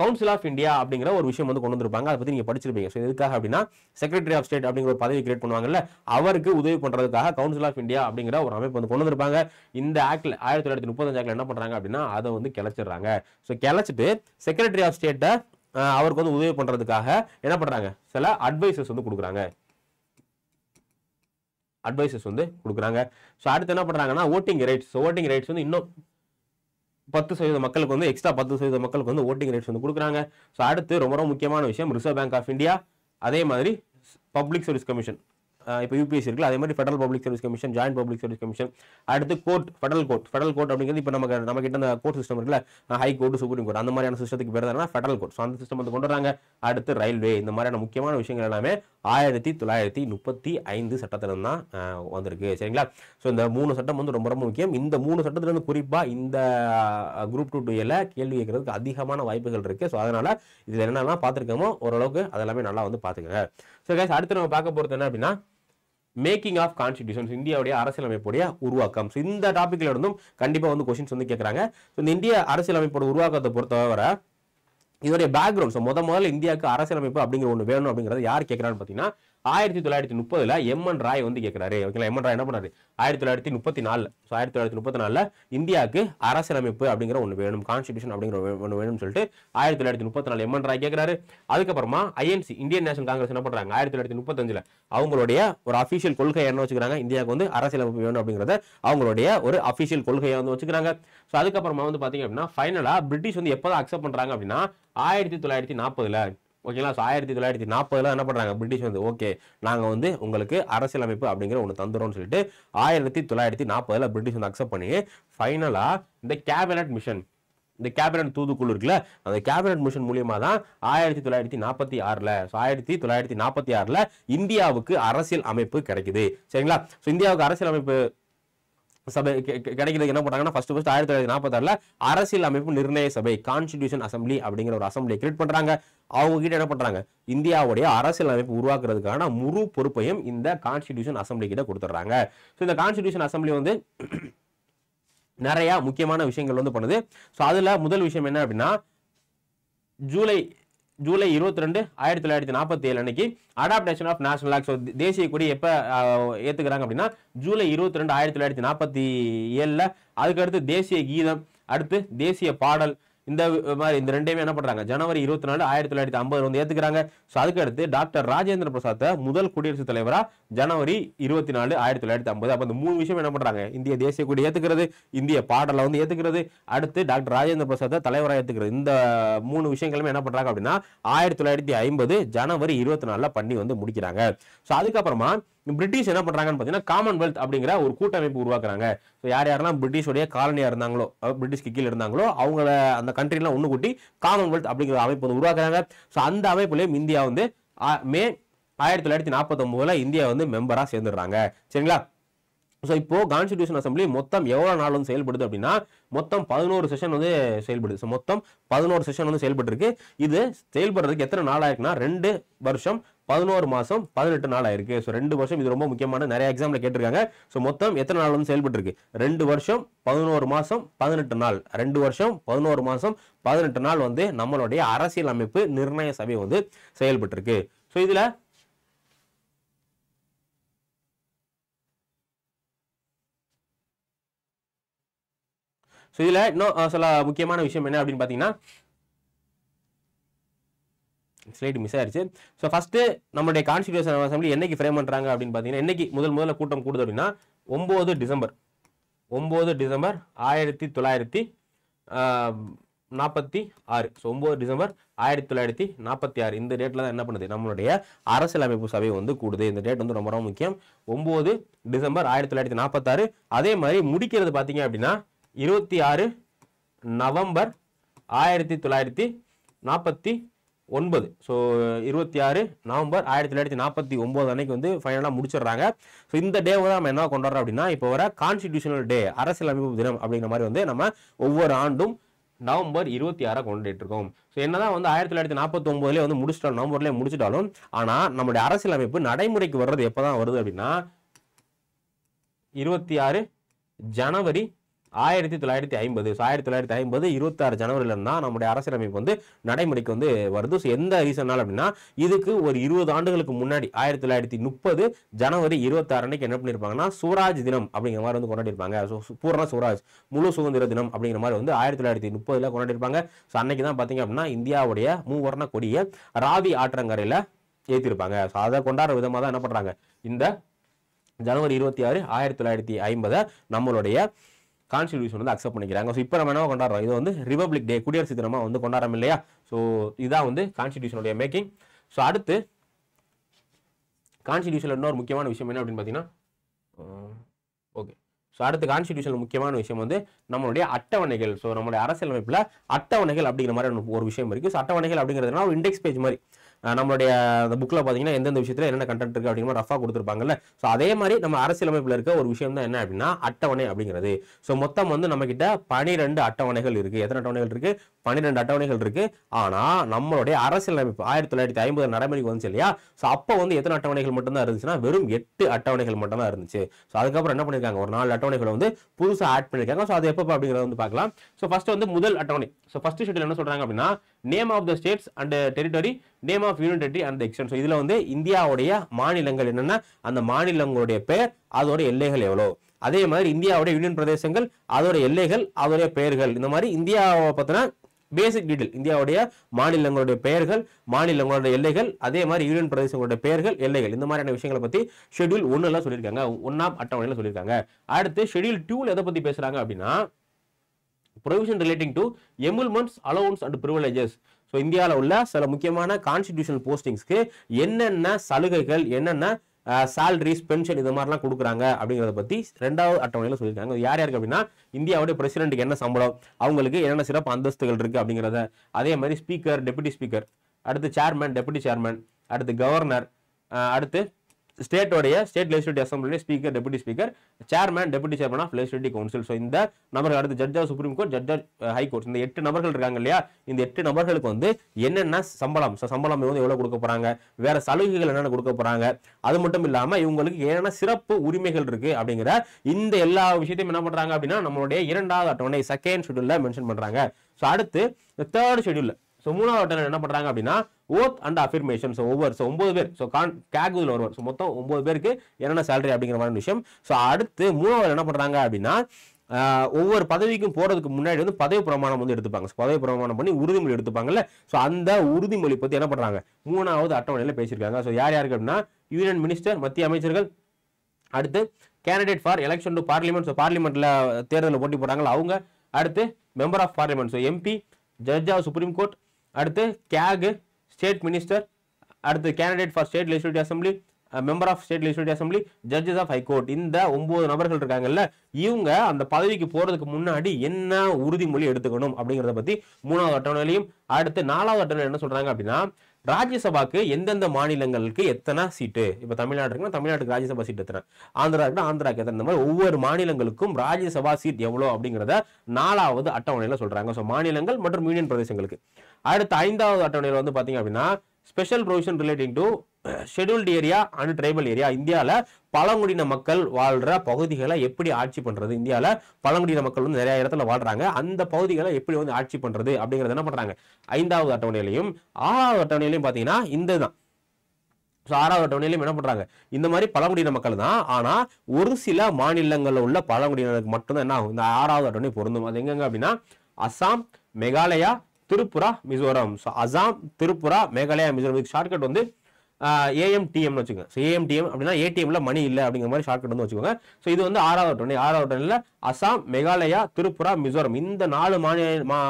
A: கவுன்சில் ஆஃப் இந்தியா அப்படிங்கிற ஒரு விஷயம் வந்து கொண்டு வந்திருப்பாங்க அதை பற்றி நீங்கள் படிச்சிருப்பீங்க ஸோ இதுக்காக அப்படின்னா செக்ரட்டரி ஆஃப் ஸ்டேட் அப்படிங்கிற ஒரு பதவி கிரியேட் பண்ணுவாங்கல்ல அவருக்கு உதவி பண்ணுறதுக்காக கவுன்சில் ஆஃப் இந்தியா அப்படிங்கிற ஒரு அமைப்பு வந்து கொண்டு வந்திருப்பாங்க இந்த ஆக்டில் ஆயிரத்தி தொள்ளாயிரத்தி முப்பத்தஞ்சு ஆக்டில் என்ன பண்ணுறாங்க அப்படின்னா அதை வந்து கிளச்சிடுறாங்க ஸோ கிளச்சிட்டு செக்ரட்டரி ஆஃப் ஸ்டேட்டை அவருக்கு வந்து உதவி பண்ணுறதுக்காக என்ன பண்ணுறாங்க சில அட்வைசஸ் வந்து கொடுக்குறாங்க அட்வைசஸ் வந்து கொடுக்குறாங்க ஸோ அடுத்து என்ன பண்ணுறாங்கன்னா ஓட்டிங் ரைட்ஸ் ஓட்டிங் ரைட்ஸ் வந்து இன்னும் பத்து சதவீத மக்களுக்கு வந்து எக்ஸ்ட்ரா பத்து சதவீத மக்களுக்கு வந்து ஓட்டிங் ரேட்ஸ் வந்து கொடுக்குறாங்க ஸோ அடுத்து ரொம்ப ரொம்ப முக்கியமான விஷயம் ரிசர்வ் பேங்க் ஆஃப் இந்தியா அதே மாதிரி பப்ளிக் சர்வீஸ் கமிஷன் இப்போ யூபிஎஸ்சி இருக்குல்ல அதே மாதிரி federal public service commission joint public service commission அடுத்து court federal court federal court அப்படிங்கிறது இப்போ நமக்கு நம்ம கிட்ட அந்த கோர்ட் சிஸ்டம் இருக்குல்ல ஹை கோர்ட் சுப்ரீம் கோர்ட் அந்த மாதிரியான சிஸ்டத்துக்கு பேர் தான் ஃபெடரல் கோர்ட் ஸோ அந்த சிஸ்டம் வந்து கொண்டு வராங்க அடுத்து ரயில்வே இந்த மாதிரியான முக்கியமான விஷயங்கள் எல்லாமே ஆயிரத்தி தொள்ளாயிரத்தி முப்பத்தி ஐந்து சட்டத்திலிருந்து தான் வந்திருக்கு சரிங்களா ஸோ இந்த மூணு சட்டம் வந்து ரொம்ப ரொம்ப முக்கியம் இந்த மூணு சட்டத்திலிருந்து குறிப்பாக இந்த குரூப் டூ டூயில் கேள்வி கேட்கறதுக்கு அதிகமான வாய்ப்புகள் இருக்குது ஸோ அதனால் இதில் என்னென்னா பார்த்துருக்கோமோ ஓரளவுக்கு அதெல்லாமே நல்லா வந்து பார்த்துக்கோங்க ஸோ கேஸ் அடுத்து நம்ம பார்க்க போகிறது என்ன அப்படின்னா மேக்கிங் ஆஃப் கான்ஸ்டியூஷன்ஸ் இந்தியாவுடைய அரசியலமைப்புடைய உருவாக்கம் ஸோ இந்த டாப்பிக்கில் இருந்தும் கண்டிப்பாக வந்து கொஸ்டின் வந்து கேட்குறாங்க ஸோ இந்த இந்திய அரசியலமைப்போட உருவாக்கத்தை பொறுத்தவரை இதோடைய பேக்ரவுண்ட் ஸோ முத முதல்ல இந்தியாவுக்கு அரசியலமைப்பு அப்படிங்கிற ஒன்று வேணும் அப்படிங்கிறத யார் கேட்குறான்னு பார்த்தீங்கன்னா ஆயிரத்தி தொள்ளாயிரத்தி முப்பதுல எம் என் ராய் வந்து கேட்கிறாரு ஓகேங்களா எம் என் ராய் என்ன பண்ணாரு ஆயிரத்தி தொள்ளாயிரத்தி முப்பத்தி நாலு ஸோ ஆயிரத்தி தொள்ளாயிரத்தி முப்பத்தி இந்தியாவுக்கு அரசியலமைப்பு அப்படிங்கிற ஒன்று வேணும் கான்ஸ்டியூஷன் அப்படிங்கிற ஒன்று வேணும்னு சொல்லிட்டு ஆயிரத்தி தொள்ளாயிரத்தி முப்பத்தி நாலு எம் என் ராய் கேட்கிறாரு அதுக்கப்புறமா ஐஎன்சி இந்தியன் நேஷனல் காங்கிரஸ் என்ன பண்ணுறாங்க ஆயிரத்தி தொள்ளாயிரத்தி முப்பத்தஞ்சில் அவங்களுடைய ஒரு அஃபிஷியல் கொள்கை என்ன வச்சுக்கிறாங்க இந்தியாவுக்கு வந்து அரசியலமைப்பு வேணும் அப்படிங்கிறத அவங்களுடைய ஒரு அஃபிஷியல் கொள்கையை வந்து வச்சுக்கிறாங்க ஸோ அதுக்கப்புறமா வந்து பார்த்தீங்க அப்படின்னா ஃபைனலாக பிரிட்டிஷ் வந்து எப்போதான் அக்செப்ட் பண்ணுறாங்க அப்படின்னா ஆயிரத்தி தொள்ளாயிரத்தி நாற்பதுல ஓகேங்களா ஸோ ஆயிரத்தி தொள்ளாயிரத்தி நாற்பதில் என்ன பண்ணுறாங்க பிரிட்டிஷ் வந்து ஓகே நாங்கள் வந்து உங்களுக்கு அரசியலமைப்பு அப்படிங்கிற ஒன்று தந்துடும்னு சொல்லிட்டு ஆயிரத்தி தொள்ளாயிரத்தி நாற்பதில் பிரிட்டிஷ் வந்து அக்செப்ட் பண்ணி ஃபைனலாக இந்த கேபினட் மிஷன் இந்த கேபினட் தூதுக்குழு இருக்குல்ல அந்த கேபினட் மிஷன் மூலியமாக தான் ஆயிரத்தி தொள்ளாயிரத்தி நாற்பத்தி ஆறில் ஸோ ஆயிரத்தி தொள்ளாயிரத்தி நாற்பத்தி ஆறில் இந்தியாவுக்கு அரசியல் அமைப்பு கிடைக்குது சரிங்களா ஸோ இந்தியாவுக்கு அரசியல் அமைப்பு சபை கிடைக்கிறதுக்கு என்ன பண்ணாங்கன்னா ஃபர்ஸ்ட் ஃபர்ஸ்ட் ஆயிரத்தி தொள்ளாயிரத்தி நாற்பத்தாறுல அரசியல் அமைப்பு நிர்ணய சபை கான்ஸ்டிடியூஷன் அசம்பிளி அப்படிங்கிற ஒரு அசம்பிளி கிரியேட் பண்றாங்க அவங்க கிட்ட என்ன பண்றாங்க இந்தியாவுடைய அரசியல் அமைப்பு உருவாக்குறதுக்கான முழு பொறுப்பையும் இந்த கான்ஸ்டியூஷன் அசம்பிளி கிட்ட கொடுத்துட்றாங்க ஸோ இந்த கான்ஸ்டிடியூஷன் அசம்பிளி வந்து நிறைய முக்கியமான விஷயங்கள் வந்து பண்ணுது ஸோ அதுல முதல் விஷயம் என்ன அப்படின்னா ஜூலை ஜூலை இருபத்தி ரெண்டு ஆயிரத்தி தொள்ளாயிரத்தி நாற்பத்தி ஏழு அன்னைக்கு அடாப்டேஷன் ஆஃப் நேஷனல் ஆக்ட் தேசிய கொடி எப்போ ஏற்றுக்கிறாங்க அப்படின்னா ஜூலை இருபத்தி ரெண்டு ஆயிரத்தி தொள்ளாயிரத்தி நாற்பத்தி ஏழில் அதுக்கடுத்து தேசிய கீதம் அடுத்து தேசிய பாடல் இந்த மாதிரி இந்த ரெண்டையுமே என்ன பண்ணுறாங்க ஜனவரி இருபத்தி நாலு ஆயிரத்தி தொள்ளாயிரத்தி ஐம்பது வந்து ஏற்றுக்கிறாங்க ஸோ அதுக்கடுத்து டாக்டர் ராஜேந்திர பிரசாத்தை முதல் குடியரசுத் தலைவராக ஜனவரி இருபத்தி நாலு ஆயிரத்தி தொள்ளாயிரத்தி ஐம்பது அப்போ அந்த மூணு விஷயம் என்ன பண்ணுறாங்க இந்திய தேசிய கொடி ஏத்துக்கிறது இந்திய பாடலை வந்து ஏத்துக்கிறது அடுத்து டாக்டர் ராஜேந்திர பிரசாத்தை தலைவராக ஏத்துக்கிறது இந்த மூணு விஷயங்களுமே என்ன பண்ணுறாங்க அப்படின்னா ஆயிரத்தி தொள்ளாயிரத்தி ஐம்பது ஜனவரி இருபத்தி நாலில் பண்ணி வந்து முடிக்கிறாங்க ஸோ அதுக்கப்புறமா பிரிட்டிஷ் என்ன பண்ணுறாங்கன்னு பார்த்தீங்கன்னா காமன்வெல்த் அப்படிங்கிற ஒரு கூட்டமைப்பு உருவாக்குறாங்க ஸோ யார் யாரெல்லாம் பிரிட்டிஷோடைய காலனியாக இருந்தாங்களோ பிரிட்டிஷ் கீழே இருந்தாங்களோ அவங்கள அந்த கண்ட்ரிலாம் ஒன்று கூட்டி காமன்வெல்த் அப்படிங்கிற அமைப்பு வந்து உருவாக்குறாங்க ஸோ அந்த அமைப்புலேயும் இந்தியா வந்து மே ஆயிரத்தி தொள்ளாயிரத்தி நாற்பத்தொம்போதில் இந்தியா வந்து மெம்பராக சேர்ந்துடுறாங்க சரிங்களா ஸோ இப்போ கான்ஸ்டியூஷன் அசம்பிளி மொத்தம் எவ்வளோ நாள் வந்து செயல்படுது அப்படின்னா மொத்தம் பதினோரு செஷன் வந்து செயல்படுது ஸோ மொத்தம் பதினோரு செஷன் வந்து செயல்பட்டுருக்கு இது செயல்படுறதுக்கு எத்தனை நாள் ஆயிருக்குன்னா ரெண்டு வருஷம் பதினோரு மாதம் பதினெட்டு நாள் ஆயிருக்கு ஸோ ரெண்டு வருஷம் இது ரொம்ப முக்கியமான நிறைய எக்ஸாமில் கேட்டிருக்காங்க ஸோ மொத்தம் எத்தனை நாள் வந்து செயல்பட்டுருக்கு ரெண்டு வருஷம் பதினோரு மாதம் பதினெட்டு நாள் ரெண்டு வருஷம் பதினோரு மாதம் பதினெட்டு நாள் வந்து நம்மளுடைய அரசியல் அமைப்பு நிர்ணய சபை வந்து செயல்பட்டுருக்கு ஸோ இதில் ஸோ இதில் இன்னும் சில முக்கியமான விஷயம் என்ன அப்படின்னு பார்த்தீங்கன்னா ஸ்லைடு மிஸ் ஆயிடுச்சு ஸோ ஃபஸ்ட்டு நம்மளுடைய கான்ஸ்டியூஷன் அசம்பிளி என்னைக்கு ஃப்ரேம் பண்ணுறாங்க அப்படின்னு பார்த்தீங்கன்னா என்னைக்கு முதல் முதல்ல கூட்டம் கூடுது அப்படின்னா ஒம்பது டிசம்பர் ஒம்பது டிசம்பர் ஆயிரத்தி தொள்ளாயிரத்தி நாற்பத்தி ஆறு ஸோ ஒம்பது டிசம்பர் ஆயிரத்தி தொள்ளாயிரத்தி நாற்பத்தி ஆறு இந்த டேட்டில் தான் என்ன பண்ணுது நம்மளுடைய அரசியலமைப்பு சபை வந்து கூடுது இந்த டேட் வந்து ரொம்ப ரொம்ப முக்கியம் ஒம்பது டிசம்பர் ஆயிரத்தி தொள்ளாயிரத்தி நாற்பத்தாறு அதே மாதிரி முடிக்கிறது பார்த்தீங்க அப்படின்னா இருபத்தி ஆறு நவம்பர் ஆயிரத்தி தொள்ளாயிரத்தி நாற்பத்தி ஒன்பது ஸோ இருபத்தி ஆறு நவம்பர் ஆயிரத்தி தொள்ளாயிரத்தி நாற்பத்தி ஒம்பது அன்னைக்கு வந்து ஃபைனலாக முடிச்சிடுறாங்க ஸோ இந்த டே வந்து நம்ம என்ன கொண்டாடுறோம் அப்படின்னா இப்போ வர கான்ஸ்டிடியூஷனல் டே அரசியலமைப்பு தினம் அப்படிங்கிற மாதிரி வந்து நம்ம ஒவ்வொரு ஆண்டும் நவம்பர் இருபத்தி ஆறாக கொண்டாடிட்டு இருக்கோம் ஸோ என்னதான் வந்து ஆயிரத்தி தொள்ளாயிரத்தி நாற்பத்தி ஒன்பதுலேயே வந்து முடிச்சிட்டாலும் நவம்பர்லேயே முடிச்சிட்டாலும் ஆனால் நம்மளுடைய அரசியலமைப்பு நடைமுறைக்கு வர்றது எப்போ தான் வருது அப்படின்னா இருபத்தி ஆறு ஜனவரி ஆயிரத்தி தொள்ளாயிரத்தி ஐம்பது ஸோ ஆயிரத்தி தொள்ளாயிரத்தி ஐம்பது இருபத்தாறு ஜனவரியில் தான் நம்முடைய அரசியலமைப்பு வந்து நடைமுறைக்கு வந்து வருது ஸோ எந்த ரீசனால் அப்படின்னா இதுக்கு ஒரு இருபது ஆண்டுகளுக்கு முன்னாடி ஆயிரத்தி தொள்ளாயிரத்தி முப்பது ஜனவரி இருபத்தாறு அன்னைக்கு என்ன பண்ணியிருப்பாங்கன்னா சுவராஜ் தினம் அப்படிங்கிற மாதிரி வந்து கொண்டாடிருப்பாங்க ஸோ பூர்ண சுவராஜ் முழு சுதந்திர தினம் அப்படிங்கிற மாதிரி வந்து ஆயிரத்தி தொள்ளாயிரத்தி முப்பதில் கொண்டாடிருப்பாங்க ஸோ அன்னைக்கு தான் பார்த்தீங்க அப்படின்னா இந்தியாவுடைய மூவர்ண கொடியை ராவி ஆற்றங்கரையில் ஏற்றிருப்பாங்க ஸோ அதை கொண்டாடுற விதமாக தான் என்ன பண்ணுறாங்க இந்த ஜனவரி இருபத்தி ஆறு ஆயிரத்தி தொள்ளாயிரத்தி ஐம்பதை நம்மளுடைய கான்ஸ்டியூஷன் வந்து அக்செப்ட் பண்ணிக்கிறாங்க ஸோ இப்போ நம்ம என்ன கொண்டாடுறோம் இது வந்து ரிபப்ளிக் டே குடியரசு தினமாக வந்து கொண்டாடுறோம் இல்லையா ஸோ இதான் வந்து கான்ஸ்டியூஷனுடைய மேக்கிங் ஸோ அடுத்து கான்ஸ்டியூஷனில் இன்னொரு முக்கியமான விஷயம் என்ன அப்படின்னு பார்த்தீங்கன்னா ஓகே ஸோ அடுத்து கான்ஸ்டியூஷனில் முக்கியமான விஷயம் வந்து நம்மளுடைய அட்டவணைகள் ஸோ நம்மளுடைய அரசியலமைப்பில் அட்டவணைகள் அப்படிங்கிற மாதிரி ஒரு விஷயம் இருக்குது ஸோ அட்டவணைகள் அப்படிங்கிறதுனா ஒரு இண்டெக்ஸ் பேஜ் மாதிரி நம்மளுடைய அந்த புக்கில் பார்த்தீங்கன்னா எந்தெந்த விஷயத்தில் என்னென்ன கண்டென்ட் இருக்குது அப்படிங்கிற ரஃபாக கொடுத்துருப்பாங்கல்ல ஸோ அதே மாதிரி நம்ம அரசியலமைப்பில் இருக்க ஒரு விஷயம் தான் என்ன அப்படின்னா அட்டவணை அப்படிங்கிறது ஸோ மொத்தம் வந்து நம்மக்கிட்ட பனிரெண்டு அட்டவணைகள் இருக்குது எத்தனை அட்டவணைகள் இருக்குது பன்னிரெண்டு அட்டவணைகள் இருக்குது ஆனால் நம்மளுடைய அரசியலமைப்பு ஆயிரத்தி தொள்ளாயிரத்தி ஐம்பது நடைமுறைக்கு வந்துச்சு இல்லையா ஸோ அப்போ வந்து எத்தனை அட்டவணைகள் மட்டும்தான் இருந்துச்சுன்னா வெறும் எட்டு அட்டவணைகள் மட்டும்தான் இருந்துச்சு ஸோ அதுக்கப்புறம் என்ன பண்ணியிருக்காங்க ஒரு நாலு அட்டவணைகளை வந்து புதுசாக ஆட் பண்ணியிருக்காங்க ஸோ அது எப்போ அப்படிங்கிறத வந்து பார்க்கலாம் ஸோ ஃபஸ்ட்டு வந்து முதல் அட்டவணை ஸோ ஃபஸ்ட்டு ஷெட்யூல் என்ன சொல்கிறாங்க அப்படின்னா name of the states and territory name of union territory and extent இதில் வந்து இந்தியாவுடைய மாநிலங்கள் என்னென்னா அந்த மாநிலங்களுடைய பெயர் அதோட எல்லைகள் எவ்வளோ அதே மாதிரி இந்தியாவுடைய யூனியன் பிரதேசங்கள் அதோட எல்லைகள் அதோடைய பெயர்கள் இந்த மாதிரி இந்தியாவை பார்த்தினா பேசிக் டீட்டெயில் இந்தியாவுடைய மாநிலங்களுடைய பெயர்கள் மாநிலங்களுடைய எல்லைகள் அதே மாதிரி யூனியன் பிரதேசங்களுடைய பெயர்கள் எல்லைகள் இந்த மாதிரியான விஷயங்களை பற்றி ஷெடியூல் ஒன்றுலாம் சொல்லியிருக்காங்க ஒன்றாம் அட்டவணையில் சொல்லியிருக்காங்க அடுத்து ஷெடியூல் டூவில் எதை பற்றி பேசுகிறாங்க அப்படின்னா provision relating to emoluments allowance and privileges so இந்தியாவில் உள்ள சில முக்கியமான கான்ஸ்டிடியூஷனல் போஸ்டிங்ஸ்க்கு என்னென்ன சலுகைகள் என்னென்ன சேலரிஸ் பென்ஷன் இது மாதிரிலாம் கொடுக்குறாங்க அப்படிங்கிறத பற்றி ரெண்டாவது அட்டவணையில் சொல்லியிருக்காங்க யார் யாருக்கு அப்படின்னா இந்தியாவுடைய பிரசிடென்ட்டுக்கு என்ன சம்பளம் அவங்களுக்கு என்னென்ன சிறப்பு அந்தஸ்துகள் இருக்குது அப்படிங்கிறத அதே மாதிரி ஸ்பீக்கர் டெபுட்டி ஸ்பீக்கர் அடுத்து சேர்மேன் டெபுட்டி சேர்மேன் அடுத்து கவர்னர் அடுத்து ஸ்டேட்டோடைய state legislative assembly speaker deputy speaker chairman deputy chairman of legislative council so இந்த நபர்கள் அடுத்து ஜட்ஜா சுப்ரீம் கோர்ட் ஜட்ஜா ஹை கோர்ட் இந்த எட்டு நபர்கள் இருக்காங்க இல்லையா இந்த எட்டு நபர்களுக்கு வந்து என்னென்ன சம்பளம் ஸோ சம்பளம் வந்து எவ்வளோ கொடுக்க போகிறாங்க வேற சலுகைகள் என்னென்ன கொடுக்க போகிறாங்க அது மட்டும் இல்லாமல் இவங்களுக்கு என்னென்ன சிறப்பு உரிமைகள் இருக்குது அப்படிங்கிற இந்த எல்லா விஷயத்தையும் என்ன பண்ணுறாங்க அப்படின்னா நம்மளுடைய இரண்டாவது அட்டவணை செகண்ட் ஷெடியூலில் மென்ஷன் பண்ணுறாங்க ஸோ அடுத்து தேர்ட் ஷெடியூலில் ஸோ மூணாவது என்ன பண்ணுறாங்க அப்படின்னா ஓத் அண்ட் அஃபிர்மேஷன் ஸோ ஒவ்வொரு ஸோ ஒம்பது பேர் ஸோ கான் கேகுதில் ஒருவர் ஸோ மொத்தம் ஒம்பது பேருக்கு என்னென்ன சேலரி அப்படிங்கிற மாதிரி விஷயம் ஸோ அடுத்து மூணாவது என்ன பண்ணுறாங்க அப்படின்னா ஒவ்வொரு பதவிக்கும் போகிறதுக்கு முன்னாடி வந்து பதவி பிரமாணம் வந்து எடுத்துப்பாங்க ஸோ பதவி பிரமாணம் பண்ணி உறுதிமொழி எடுத்துப்பாங்கல்ல ஸோ அந்த உறுதிமொழி பற்றி என்ன பண்ணுறாங்க மூணாவது அட்டவணையில் பேசியிருக்காங்க ஸோ யார் யாருக்கு அப்படின்னா யூனியன் மினிஸ்டர் மத்திய அமைச்சர்கள் அடுத்து candidate for election to parliament so பார்லிமெண்ட்டில் தேர்தலில் போட்டி போடுறாங்களா அவங்க அடுத்து member of parliament so MP judge of supreme court அடுத்து கேகு ஸ்டேட் மினிஸ்டர் அடுத்து candidate for state legislative assembly member of state legislative assembly judges of high court இந்த ஒன்பது நபர்கள் இருக்காங்கல்ல இவங்க அந்த பதவிக்கு போகிறதுக்கு முன்னாடி என்ன உறுதிமொழி எடுத்துக்கணும் அப்படிங்கிறத பற்றி மூணாவது அட்டவணையிலையும் அடுத்து நாலாவது அட்டவணை என்ன சொல்கிறாங்க அப்படின்னா ராஜ்யசபாக்கு எந்தெந்த மாநிலங்களுக்கு எத்தனை சீட்டு இப்போ தமிழ்நாடு இருக்குன்னா தமிழ்நாட்டுக்கு ராஜ்யசபா சீட் எத்தனை ஆந்திரா இருக்குன்னா ஆந்திராக்கு எத்தனை இந்த மாதிரி ஒவ்வொரு மாநிலங்களுக்கும் ராஜ்யசபா சீட் எவ்வளோ அப்படிங்கிறத நாலாவது அட்டவணையில் சொல்கிறாங்க ஸோ மாநிலங்கள் மற்றும் யூனியன் பிரதேசங்களுக்கு அடுத்த ஐந்தாவது அட்டவணையில் வந்து பார்த்தீங்க அப்படின்னா special provision relating to scheduled area and tribal area இந்தியாவில் பழங்குடியின மக்கள் வாழ்கிற பகுதிகளை எப்படி ஆட்சி பண்ணுறது இந்தியாவில் பழங்குடியின மக்கள் வந்து நிறைய இடத்துல வாழ்கிறாங்க அந்த பகுதிகளை எப்படி வந்து ஆட்சி பண்ணுறது அப்படிங்கிறது என்ன பண்ணுறாங்க ஐந்தாவது அட்டவணையிலையும் ஆறாவது அட்டவணையிலையும் பார்த்தீங்கன்னா இந்த தான் ஸோ ஆறாவது அட்டவணையிலையும் என்ன பண்ணுறாங்க இந்த மாதிரி பழங்குடியின மக்கள் தான் ஆனால் ஒரு சில மாநிலங்களில் உள்ள பழங்குடியினருக்கு மட்டும்தான் என்ன ஆகும் இந்த ஆறாவது அட்டவணை பொருந்தும் அது எங்கெங்க அப்படின்னா அஸ்ஸாம் மேகாலயா திருப்புரா மிசோரம் ஸோ அசாம் திருப்புரா மேகாலயா மிசோரம் இதுக்கு ஷார்ட்கட் வந்து ஏஎம்டிஎம்னு வச்சுக்கோங்க ஸோ ஏஎம்டிஎம் அப்படின்னா ஏடிஎம்ல மணி இல்லை அப்படிங்கிற மாதிரி ஷார்ட்கட் வந்து வச்சுக்கோங்க ஸோ இது வந்து ஆறாவது டொனி ஆறாவது டொனில் அசாம் மேகாலயா திருப்புரா மிசோரம் இந்த நாலு மாநில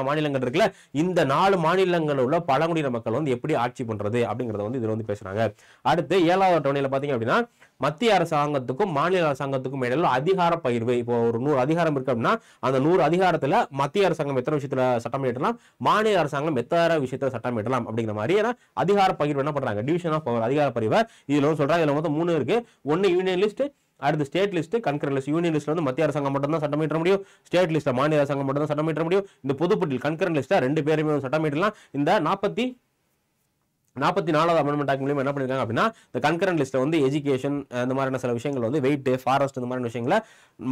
A: மாநிலங்கள் இருக்குல்ல இந்த நாலு மாநிலங்களில் உள்ள பழங்குடியின மக்கள் வந்து எப்படி ஆட்சி பண்ணுறது அப்படிங்கிறத வந்து இதில் வந்து பேசுகிறாங்க அடுத்து ஏழாவது டொனியில் பார்த்தீங்க அப்படின்னா மத்திய அரசாங்கத்துக்கும் மாநில அரசாங்கத்துக்கும் இடையில அதிகார பகிர்வு இப்போ ஒரு நூறு அதிகாரம் இருக்கு அப்படின்னா அந்த நூறு அதிகாரத்துல மத்திய அரசாங்கம் எத்தனை விஷயத்துல சட்டம் இயற்றலாம் மாநில அரசாங்கம் எத்தனை விஷயத்துல சட்டம் இயற்றலாம் அப்படிங்கிற மாதிரி ஏன்னா அதிகார பகிர்வு என்ன பண்றாங்க டிவிஷன் ஆஃப் பவர் அதிகார பகிர்வு இதுல சொல்றாங்க இதுல மொத்தம் மூணு இருக்கு ஒன்னு யூனியன் லிஸ்ட் அடுத்து state list concurrent list union லிஸ்ட்ல வந்து மத்திய அரசாங்கம் மட்டும் தான் சட்டம் இயற்ற முடியும் ஸ்டேட் லிஸ்ட்ல மாநில அரசாங்கம் மட்டும் தான் சட்டம் இயற்ற முடியும் இந்த பொதுப்பட்டியல் கன்கரன் லிஸ்ட்டா ரெண்டு பேருமே சட்டம் இயற்றலாம் இந்த நாற்பத்தி நாற்பத்தி நாலாவது அமெண்ட்மெண்ட் ஆக்ட் மூலியமாக என்ன பண்ணியிருக்காங்க அப்படின்னா இந்த கன்கரண்ட் லிஸ்ட்டில் வந்து எஜுகேஷன் இந்த மாதிரியான சில விஷயங்கள் வந்து வெயிட் ஃபாரஸ்ட் இந்த மாதிரியான விஷயங்களை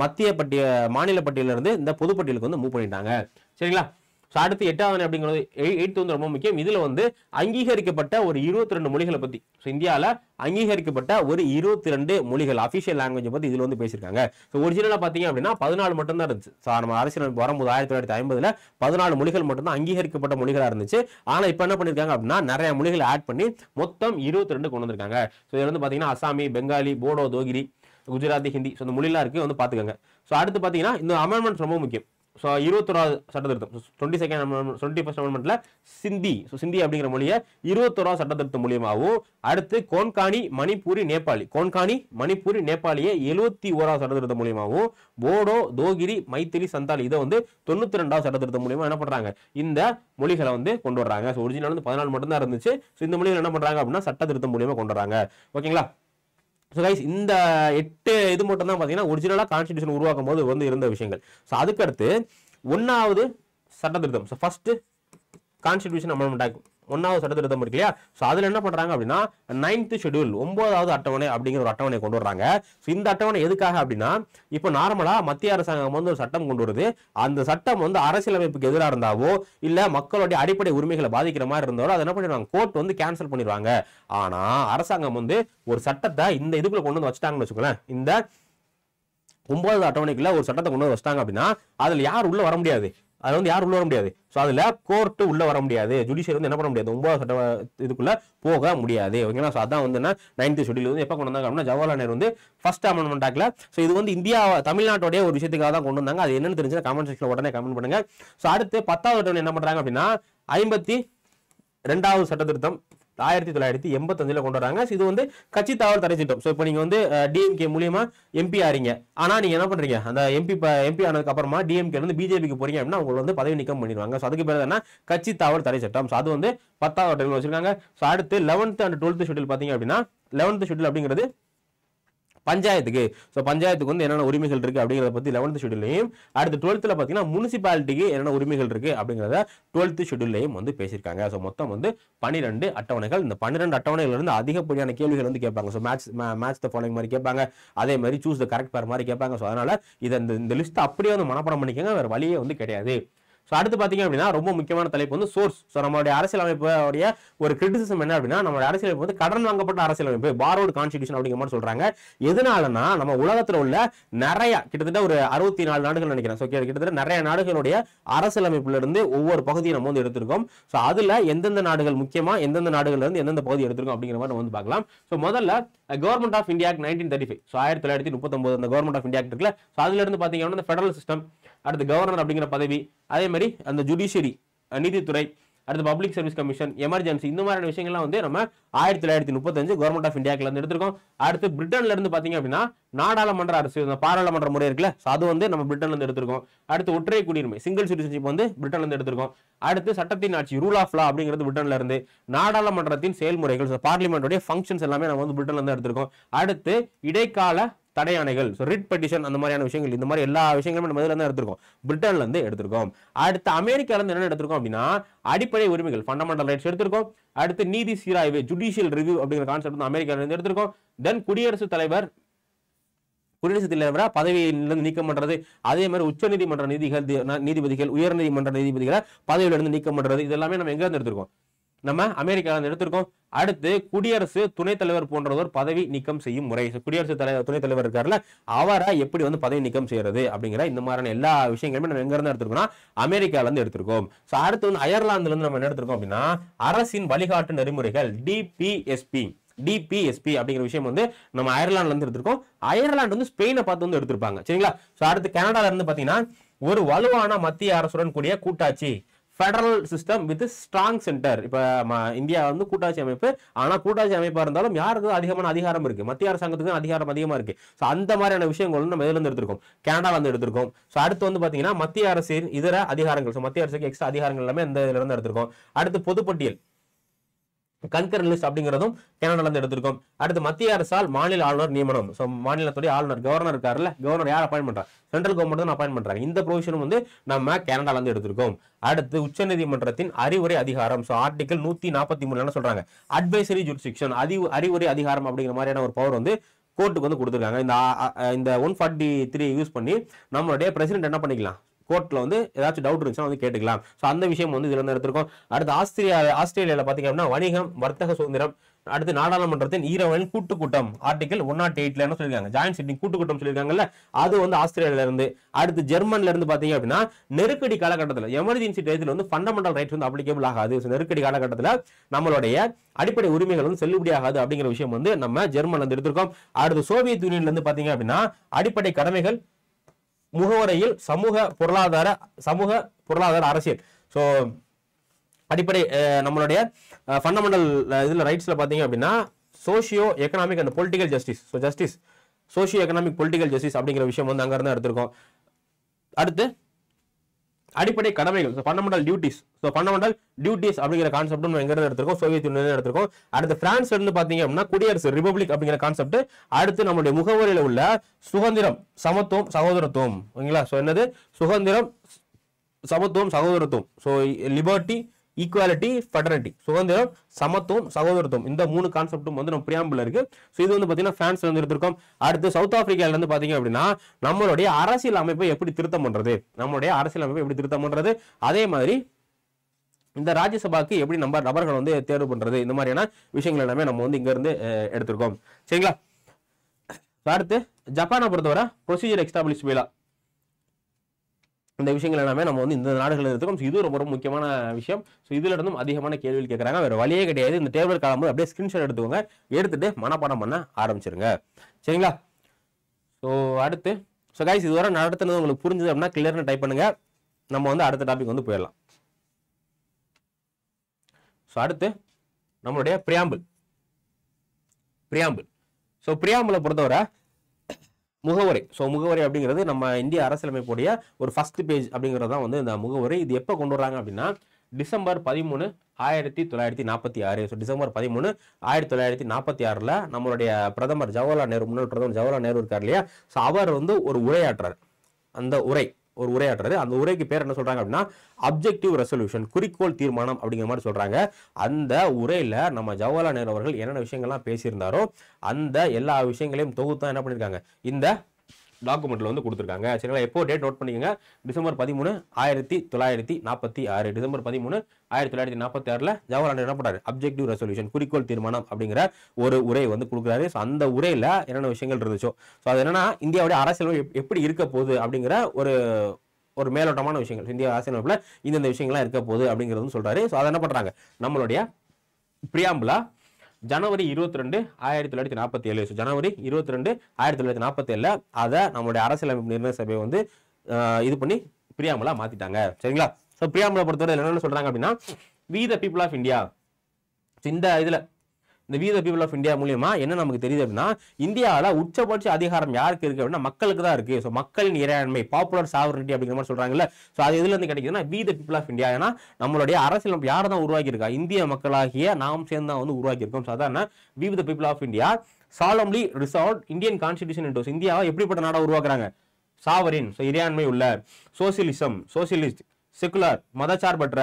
A: மத்திய பட்டிய மாநில பட்டியலிருந்து இந்த பொதுப்பட்டியலுக்கு வந்து மூவ் பண்ணிட்டாங்க சரிங்களா ஸோ அடுத்து எட்டாவது அப்படிங்கிறது எயித்து வந்து ரொம்ப முக்கியம் இதில் வந்து அங்கீகரிக்கப்பட்ட ஒரு இருபத்தி ரெண்டு மொழிகளை பற்றி ஸோ இந்தியாவில் அங்கீகரிக்கப்பட்ட ஒரு இருபத்தி ரெண்டு மொழிகள் அஃபிஷியல் லாங்குவேஜை பற்றி இதில் வந்து பேசியிருக்காங்க ஸோ ஒரிஜினலாக பார்த்தீங்க அப்படின்னா பதினாலு மட்டும்தான் இருந்துச்சு ஸோ நம்ம அரசியலமைப்பு வரும்போது ஆயிரத்தி தொள்ளாயிரத்தி ஐம்பதில் பதினாலு மொழிகள் மட்டும்தான் அங்கீகரிக்கப்பட்ட மொழிகளாக இருந்துச்சு ஆனால் இப்போ என்ன பண்ணியிருக்காங்க அப்படின்னா நிறைய மொழிகளை ஆட் பண்ணி மொத்தம் இருபத்தி ரெண்டு கொண்டு வந்திருக்காங்க ஸோ இதில் வந்து பார்த்தீங்கன்னா அசாமி பெங்காலி போடோ தோகிரி குஜராத்தி ஹிந்தி ஸோ இந்த மொழிலாம் இருக்குது வந்து பார்த்துக்கோங்க ஸோ அடுத்து பார்த்தீங்கன்னா இந்த அமெண்ட்மெண்ட் ரொம்ப முக்கியம் ஸோ இருபத்தொராவது சட்டத்திருத்தம் திருத்தம் டுவெண்ட்டி செகண்ட் டுவெண்ட்டி ஃபஸ்ட் அமெண்ட்மெண்ட்ல சிந்தி ஸோ சிந்தி அப்படிங்கிற மொழியை இருபத்தொராவது சட்டத்திருத்தம் மூலியமாகவும் அடுத்து கோன்காணி மணிப்பூரி நேபாளி கோன்காணி மணிப்பூரி நேபாளியை எழுபத்தி ஓராவது சட்ட திருத்தம் மூலியமாகவும் போடோ தோகிரி மைத்திரி சந்தாலி இதை வந்து தொண்ணூத்தி ரெண்டாவது சட்டத்திருத்தம் திருத்தம் மூலியமா என்ன பண்ணுறாங்க இந்த மொழிகளை வந்து கொண்டு வர்றாங்க ஸோ ஒரிஜினல் வந்து பதினாலு மட்டும்தான் இருந்துச்சு ஸோ இந்த மொழிகள் என்ன பண்ணுறாங்க அப்படின்னா சட்டத்திருத்தம் மூலியமாக கொண்டு வராங்க ஓகேங்களா ஸோ கைஸ் இந்த எட்டு இது மட்டும் தான் பார்த்தீங்கன்னா ஒரிஜினலாக கான்ஸ்டியூஷன் உருவாக்கும் போது வந்து இருந்த விஷயங்கள் ஸோ அதுக்கடுத்து ஒன்றாவது சட்ட திருத்தம் so first constitution amendment act ஒன்றாவது சட்ட இருக்கு இல்லையா ஸோ அதில் என்ன பண்ணுறாங்க அப்படின்னா நைன்த் ஷெடியூல் ஒன்பதாவது அட்டவணை அப்படிங்கிற ஒரு அட்டவணை கொண்டு வர்றாங்க ஸோ இந்த அட்டவணை எதுக்காக அப்படின்னா இப்போ நார்மலாக மத்திய அரசாங்கம் வந்து ஒரு சட்டம் கொண்டு வருது அந்த சட்டம் வந்து அரசியலமைப்புக்கு எதிராக இருந்தாவோ இல்லை மக்களுடைய அடிப்படை உரிமைகளை பாதிக்கிற மாதிரி இருந்தாலும் அதை என்ன பண்ணிடுவாங்க கோர்ட் வந்து கேன்சல் பண்ணிடுவாங்க ஆனால் அரசாங்கம் வந்து ஒரு சட்டத்தை இந்த இதுக்குள்ள கொண்டு வந்து வச்சுட்டாங்கன்னு வச்சுக்கோங்களேன் இந்த ஒன்பதாவது அட்டவணைக்குள்ள ஒரு சட்டத்தை கொண்டு வந்து வச்சிட்டாங்க அப்படின்னா அதில் யார் உள்ள வர முடியாது அதை வந்து யாரும் உள்ள வர முடியாது ஸோ அதில் கோர்ட்டு உள்ளே வர முடியாது ஜுடிஷியர் வந்து என்ன பண்ண முடியாது ஒன்பது சட்ட இதுக்குள்ளே போக முடியாது ஓகேங்களா ஸோ அதான் வந்து நைன்த் ஷெடியூல் வந்து எப்போ கொண்டு வந்தாங்க அப்படின்னா ஜவஹர்லால் நேரு வந்து ஃபர்ஸ்ட் அமெண்ட்மெண்ட் ஆக்ல ஸோ இது வந்து இந்தியா தமிழ்நாட்டோடைய ஒரு விஷயத்துக்காக தான் கொண்டு வந்தாங்க அது என்னன்னு தெரிஞ்சுன்னா கமெண்ட் செக்ஷனில் உடனே கமெண்ட் பண்ணுங்க ஸோ அடுத்து பத்தாவது என்ன பண்ணுறாங்க அப்படின்னா ஐம்பத்தி ரெண்டாவது சட்ட திருத்தம் ஆயிரத்தி தொள்ளாயிரத்தி எண்பத்தஞ்சில் கொண்டு வராங்க இது வந்து கட்சி தாவல் தடை சட்டம் ஸோ இப்போ நீங்கள் வந்து டிஎம்கே மூலியமா எம்பி ஆறீங்க ஆனால் நீங்கள் என்ன பண்ணுறீங்க அந்த எம்பி எம்பி ஆனதுக்கு அப்புறமா டிஎம்கே வந்து பிஜேபிக்கு போறீங்க அப்படின்னா உங்களை வந்து பதவி நீக்கம் பண்ணிடுவாங்க ஸோ அதுக்கு பேர் என்ன கட்சி தாவல் தடை சட்டம் ஸோ அது வந்து பத்தாவது வச்சுருக்காங்க ஸோ அடுத்து லெவன்த்து அண்ட் டுவெல்த்து ஷெட்யூல் பார்த்தீங்க அப்படின்னா லெவன்த்து ஷெட்யூல் அப்படிங்கிறது பஞ்சாயத்துக்கு ஸோ பஞ்சாயத்துக்கு வந்து என்னென்ன உரிமைகள் இருக்குது அப்படிங்கிறத பற்றி லெவன்த் ஷெடியூல்லையும் அடுத்து டுவெல்த்தில் பார்த்தீங்கன்னா முனிசிபாலிட்டிக்கு என்னென்ன உரிமைகள் இருக்குது அப்படிங்கிறத டுவெல்த் ஷெடியூல்லையும் வந்து பேசியிருக்காங்க ஸோ மொத்தம் வந்து பன்னிரெண்டு அட்டவணைகள் இந்த பன்னிரெண்டு அட்டவணைகள்லேருந்து அதிகப்படியான கேள்விகள் வந்து கேட்பாங்க so match match the following மாதிரி கேட்பாங்க அதே மாதிரி சூஸ் த கரெக்ட் பேர் மாதிரி கேட்பாங்க ஸோ அதனால் இதை இந்த லிஸ்ட்டை அப்படியே வந்து மனப்பாடம் பண்ணிக்கங்க வேறு வழியே வந்து கிடையாது ஸோ அடுத்து பார்த்தீங்க அப்படின்னா ரொம்ப முக்கியமான தலைப்பு வந்து சோர்ஸ் ஸோ நம்மளுடைய அரசியலமைப்புடைய ஒரு கிரிட்டிசிசம் என்ன அப்படின்னா நம்மளுடைய அரசியலமைப்பு வந்து கடன் வாங்கப்பட்ட அரசியலமைப்பு பாரோடு கான்ஸ்டியூஷன் அப்படிங்கிற மாதிரி சொல்றாங்க எதனாலனா நம்ம உலகத்தில் உள்ள நிறைய கிட்டத்தட்ட ஒரு அறுபத்தி நாலு நாடுகள் நினைக்கிறேன் ஸோ கிட்டத்தட்ட நிறைய நாடுகளுடைய அரசியலமைப்புலேருந்து ஒவ்வொரு பகுதியும் நம்ம வந்து எடுத்திருக்கோம் ஸோ அதில் எந்தெந்த நாடுகள் முக்கியமாக எந்தெந்த நாடுகள்ல இருந்து எந்தெந்த பகுதி எடுத்திருக்கோம் அப்படிங்கிற மாதிரி நம்ம வந்து பார்க்கலாம் ஸோ முதல்ல government of India nineteen thirty five so ஆயிரத்தி தொள்ளாயிரத்தி முப்பத்தொன்பது அந்த கவர்மெண்ட் ஆஃப் இந்தியா இருக்குல்ல ஸோ அதுல இருந்து பாத்தீங்கன்னா இந்த ஃபெடரல் சிஸ்டம் அடுத்து கவர்னர் அப்படிங்கிற பதவி அதே மாதிரி அந்த ஜுடிஷியரி நீதித்துறை அடுத்து பப்ளிக் சர்வீஸ் கமிஷன் எமர்ஜென்சி இந்த மாதிரியான விஷயங்கள்லாம் வந்து நம்ம ஆயிரத்தி தொள்ளாயிரத்தி முப்பத்தஞ்சு கவர்மெண்ட் ஆஃப் இந்தியாக்கில் இருந்து எடுத்திருக்கோம் அடுத்து பிரிட்டன்ல இருந்து பார்த்தீங்க அப்படின்னா நாடாளுமன்ற அரசு இந்த பாராளுமன்ற முறை இருக்குல்ல அது வந்து நம்ம பிரிட்டன்ல இருந்து எடுத்திருக்கோம் அடுத்து ஒற்றை குடியுரிமை சிங்கிள் சிட்டிசன்ஷிப் வந்து பிரிட்டன்ல இருந்து எடுத்திருக்கோம் அடுத்து சட்டத்தின் ஆட்சி ரூல் ஆஃப் லா அப்படிங்கிறது பிரிட்டன்ல இருந்து நாடாளுமன்றத்தின் செயல்முறைகள் பார்லிமெண்ட்டுடைய ஃபங்க்ஷன்ஸ் எல்லாமே நம்ம வந்து பிரிட்டன்ல இருந்து எடுத்திருக்கோம் அடுத்து இடைக்கால தடையானைகள் ஸோ ரிட் பெட்டிஷன் அந்த மாதிரியான விஷயங்கள் இந்த மாதிரி எல்லா விஷயங்களும் நம்ம இதுலேருந்து எடுத்திருக்கோம் பிரிட்டன்ல இருந்து எடுத்திருக்கோம் அடுத்து அமெரிக்கால இருந்து என்ன எடுத்திருக்கோம் அப்படின்னா அடிப்படை உரிமைகள் ஃபண்டமெண்டல் ரைட்ஸ் எடுத்திருக்கோம் அடுத்து நீதி சீராய்வு ஜுடிஷியல் ரிவ்யூ அப்படிங்கிற கான்செப்ட் வந்து அமெரிக்கால இருந்து எடுத்திருக்கோம் தென் குடியரசுத் தலைவர் குடியரசுத் தலைவராக பதவியிலிருந்து நீக்கம் பண்றது அதே மாதிரி உச்சநீதிமன்ற நீதிகள் நீதிபதிகள் உயர்நீதிமன்ற நீதிபதிகளை பதவியிலிருந்து நீக்கம் பண்றது இதெல்லாமே நம்ம எங்கேருந்து இருந்து எடுத்திருக்கோம் நம்ம அமெரிக்காவில் எடுத்திருக்கோம் அடுத்து குடியரசு துணைத் தலைவர் போன்ற ஒரு பதவி நீக்கம் செய்யும் முறை குடியரசு தலைவர் துணைத் தலைவர் இருக்காருல்ல அவரை எப்படி வந்து பதவி நீக்கம் செய்யறது அப்படிங்கிற இந்த மாதிரியான எல்லா விஷயங்களுமே நம்ம எங்க இருந்து எடுத்திருக்கோம்னா அமெரிக்கால இருந்து எடுத்திருக்கோம் ஸோ அடுத்து வந்து அயர்லாந்துல இருந்து நம்ம என்ன எடுத்திருக்கோம் அப்படின்னா அரசின் வழிகாட்டு நெறிமுறைகள் டிபிஎஸ்பி டிபிஎஸ்பி அப்படிங்கிற விஷயம் வந்து நம்ம அயர்லாந்துல இருந்து எடுத்திருக்கோம் அயர்லாந்து வந்து ஸ்பெயினை பார்த்து வந்து எடுத்திருப்பாங்க சரிங்களா ஸோ அடுத்து கனடால இருந்து பாத்தீங்கன்னா ஒரு வலுவான மத்திய அரசுடன் கூடிய கூட்டாட்சி federal system with strong centre இப்போ இந்தியா வந்து கூட்டாட்சி அமைப்பு ஆனால் கூட்டாட்சி அமைப்பாக இருந்தாலும் யாருக்கு அதிகமான அதிகாரம் இருக்குது மத்திய அரசாங்கத்துக்கு அதிகாரம் அதிகமாக இருக்குது ஸோ அந்த மாதிரியான விஷயங்கள் நம்ம இருந்து எடுத்திருக்கோம் கனடாவிலேருந்து எடுத்திருக்கோம் ஸோ அடுத்து வந்து பார்த்தீங்கன்னா மத்திய அரசின் இதர அதிகாரங்கள் ஸோ மத்திய அரசுக்கு எக்ஸ்ட்ரா அதிகாரங்கள் எல்லாமே இந்த இருந்து எடுத்திருக்கோம் அடுத்து பொதுப்பட்டியல் கன்கரன் லிஸ்ட் அப்படிங்கிறதும் கனடால இருந்து எடுத்திருக்கோம் அடுத்து மத்திய அரசால் மாநில ஆளுநர் நியமனம் ஸோ மாநிலத்துடைய ஆளுநர் கவர்னர் இருக்காருல்ல கவர்னர் யார் அப்பாயின் பண்றாங்க சென்ட்ரல் கவர்மெண்ட் தான் அப்பாயின் பண்றாங்க இந்த ப்ரொவிஷனும் வந்து நம்ம கனடால இருந்து எடுத்திருக்கோம் அடுத்து உச்சநீதிமன்றத்தின் அறிவுரை அதிகாரம் ஸோ ஆர்டிகல் நூத்தி நாற்பத்தி மூணு என்ன சொல்றாங்க அட்வைசரி ஜூரிஸ்டிக்ஷன் அதி அறிவுரை அதிகாரம் அப்படிங்கிற மாதிரியான ஒரு பவர் வந்து கோர்ட்டுக்கு வந்து கொடுத்துருக்காங்க இந்த இந்த ஒன் ஃபார்ட்டி த்ரீ யூஸ் பண்ணி நம்மளுடைய பிரசிடென்ட் என்ன பண்ணிக்கலாம் கோர்ட்டில் வந்து ஏதாச்சும் டவுட் இருந்துச்சுன்னா வந்து கேட்டுக்கலாம் ஸோ அந்த விஷயம் வந்து இதில் எடுத்திருக்கோம் அடுத்து ஆஸ்திரியா ஆஸ்திரேலியாவில் பார்த்தீங்க அப்படின்னா வணிகம் வர்த்தக சுதந்திரம் அடுத்து நாடாளுமன்றத்தின் ஈரவனின் கூட்டுக்கூட்டம் கூட்டம் ஆர்டிகல் ஒன் நாட் எயிட்ல என்ன சொல்லியிருக்காங்க ஜாயின் சிட்டிங் கூட்டு கூட்டம் சொல்லியிருக்காங்கல்ல அது வந்து ஆஸ்திரேலியால இருந்து அடுத்து ஜெர்மன்ல இருந்து பாத்தீங்க அப்படின்னா நெருக்கடி காலகட்டத்தில் எமர்ஜென்சி டயத்தில் வந்து ஃபண்டமெண்டல் ரைட்ஸ் வந்து அப்ளிகபிள் ஆகாது நெருக்கடி காலகட்டத்தில் நம்மளுடைய அடிப்படை உரிமைகள் வந்து செல்லுபடியாகாது அப்படிங்கிற விஷயம் வந்து நம்ம ஜெர்மன்ல இருந்து எடுத்திருக்கோம் அடுத்து சோவியத் யூனியன்ல இருந்து பாத்தீங்க அப்படின்னா அடிப்படை கடமைகள் முகவரையில் சமூக பொருளாதார சமூக பொருளாதார அரசியல் ஸோ அடிப்படை நம்மளுடைய ஃபண்டமெண்டல் இதில் ரைட்ஸில் பார்த்தீங்க அப்படின்னா socio economic and political justice so justice socio economic political justice அப்படிங்கிற விஷயம் வந்து அங்கேருந்து எடுத்திருக்கோம் அடுத்து அடிப்படை கடமைகள் so fundamental duties so fundamental duties அப்படிங்கிற கான்செப்ட் நம்ம எங்கிருந்து எடுத்திருக்கோம் சோவியத் யூனியன் எடுத்திருக்கோம் அடுத்து பிரான்ஸ்ல இருந்து பாத்தீங்க அப்படின்னா குடியரசு ரிபப்ளிக் அப்படிங்கிற கான்செப்ட் அடுத்து நம்மளுடைய முகவரியில் உள்ள சுதந்திரம் சமத்துவம் சகோதரத்துவம் ஓகேங்களா ஸோ என்னது சுதந்திரம் சமத்துவம் சகோதரத்துவம் ஸோ லிபர்ட்டி ஈக்குவாலிட்டி ஃபெடரட்டி சுதந்திரம் சமத்துவம் சகோதரத்துவம் இந்த மூணு கான்செப்டும் வந்து நம்ம பிரியாம்பில் இருக்கு ஸோ இது வந்து பார்த்தீங்கன்னா ஃபிரான்ஸ்ல வந்து இருக்கோம் அடுத்து சவுத் ஆப்பிரிக்கால இருந்து பார்த்தீங்க அப்படின்னா நம்மளுடைய அரசியல் அமைப்பை எப்படி திருத்தம் பண்றது நம்மளுடைய அரசியல் அமைப்பை எப்படி திருத்தம் பண்றது அதே மாதிரி இந்த ராஜ்யசபாக்கு எப்படி நம்ம நபர்கள் வந்து தேர்வு பண்றது இந்த மாதிரியான விஷயங்கள் எல்லாமே நம்ம வந்து இங்க இருந்து எடுத்திருக்கோம் சரிங்களா அடுத்து ஜப்பானை பொறுத்தவரை ப்ரொசீஜர் எக்ஸ்டாப்ளிஷ் பிலா இந்த விஷயங்கள் எல்லாமே நம்ம வந்து இந்த நாடுகளில் இருக்கும் ஸோ இது ரொம்ப ரொம்ப முக்கியமான விஷயம் ஸோ இதில் இருந்தும் அதிகமான கேள்வி கேட்குறாங்க வேறு வழியே கிடையாது இந்த டேபிள் போது அப்படியே ஸ்கிரீன்ஷாட் எடுத்துக்கோங்க எடுத்துகிட்டு மனப்பாடம் பண்ண ஆரம்பிச்சிருங்க சரிங்களா ஸோ அடுத்து ஸோ கைஸ் இதுவரை நடத்துனது உங்களுக்கு புரிஞ்சுது அப்படின்னா கிளியர்னு டைப் பண்ணுங்க நம்ம வந்து அடுத்த டாபிக் வந்து போயிடலாம் ஸோ அடுத்து நம்மளுடைய பிரியாம்பிள் பிரியாம்பிள் ஸோ பிரியாம்பிளை பொறுத்தவரை முகவரை ஸோ முகவரை அப்படிங்கிறது நம்ம இந்திய அரசியலமைப்புடைய ஒரு ஃபஸ்ட் பேஜ் அப்படிங்கிறது தான் வந்து இந்த முகவரை இது எப்போ கொண்டு வராங்க அப்படின்னா டிசம்பர் பதிமூணு ஆயிரத்தி தொள்ளாயிரத்தி நாற்பத்தி ஆறு ஸோ டிசம்பர் பதிமூணு ஆயிரத்தி தொள்ளாயிரத்தி நாற்பத்தி ஆறில் நம்மளுடைய பிரதமர் ஜவஹர்லால் நேரு முன்னாள் பிரதமர் ஜவஹர்லால் நேரு இருக்கார் இல்லையா ஸோ அவர் வந்து ஒரு உரையாற்றார் அந்த உரை ஒரு உரையாற்றுறது அந்த உரைக்கு பேர் என்ன சொல்கிறாங்க அப்படின்னா அப்ஜெக்டிவ் ரெசல்யூஷன் குறிக்கோள் தீர்மானம் அப்படிங்கிற மாதிரி சொல்கிறாங்க அந்த உரையில் நம்ம ஜவஹர்லால் நேரு அவர்கள் என்னென்ன விஷயங்கள்லாம் பேசியிருந்தாரோ அந்த எல்லா விஷயங்களையும் தொகுத்து என்ன பண்ணியிருக்காங்க இந்த டாக்குமெண்ட்டில் வந்து கொடுத்துருக்காங்க சரிங்களா எப்போ டேட் நோட் பண்ணிக்கோங்க டிசம்பர் பதிமூணு ஆயிரத்தி தொள்ளாயிரத்தி நாற்பத்தி ஆறு டிசம்பர் பதிமூணு ஆயிரத்தி தொள்ளாயிரத்தி நாற்பத்தி ஆறில் ஜவஹர்லால் என்ன பண்ணுறாரு அப்ஜெக்டிவ் ரெசல்யூஷன் குறிக்கோள் தீர்மானம் அப்படிங்கிற ஒரு உரை வந்து கொடுக்குறாரு ஸோ அந்த உரையில் என்னென்ன விஷயங்கள் இருந்துச்சோ ஸோ அது என்னன்னா இந்தியாவுடைய அரசியல் எப்படி இருக்க போகுது அப்படிங்கிற ஒரு ஒரு மேலோட்டமான விஷயங்கள் இந்திய அரசியலமைப்பில் இந்தந்த விஷயங்கள்லாம் இருக்க போகுது அப்படிங்கிறது சொல்கிறாரு ஸோ அதை என்ன பண்ணுறாங்க நம்மளுடைய பிரியாம்புலா ஜனவரி இருபத்தி ரெண்டு ஆயிரத்தி தொள்ளாயிரத்தி நாற்பத்தி ஏழு ஜனவரி இருபத்தி ரெண்டு ஆயிரத்தி தொள்ளாயிரத்தி நாற்பத்தி அதை நம்மளுடைய அரசியலமைப்பு நிர்ணய சபை வந்து இது பண்ணி பிரியாமலா மாற்றிட்டாங்க சரிங்களா ஸோ பிரியாமலா பொறுத்தவரை என்னென்ன சொல்கிறாங்க அப்படின்னா we the people of India இந்த இதில் இந்த வி பீப்புள் ஆஃப் இந்தியா மூலியமா என்ன நமக்கு தெரியுது அப்படின்னா இந்தியாவில் உச்சபட்ச அதிகாரம் யாருக்கு இருக்கு அப்படின்னா மக்களுக்கு தான் இருக்கு ஸோ மக்களின் இறையாண்மை பாப்புலர் சாவரிட்டி அப்படிங்கிற மாதிரி சொல்றாங்கல்ல ஸோ அது இதுல இருந்து கிடைக்குதுன்னா we the people of India ஏன்னா நம்மளுடைய அரசியல் யார் தான் உருவாக்கியிருக்கா இந்திய மக்களாகிய நாம் சேர்ந்து தான் வந்து உருவாக்கியிருக்கோம் ஸோ அதான் we the people of India solemnly resolve Indian constitution இன்டோஸ் இந்தியாவை எப்படிப்பட்ட நாடாக உருவாக்குறாங்க சாவரின் ஸோ இறையாண்மை உள்ள சோசியலிசம் சோசியலிஸ்ட் செகுலர் மதச்சார்பற்ற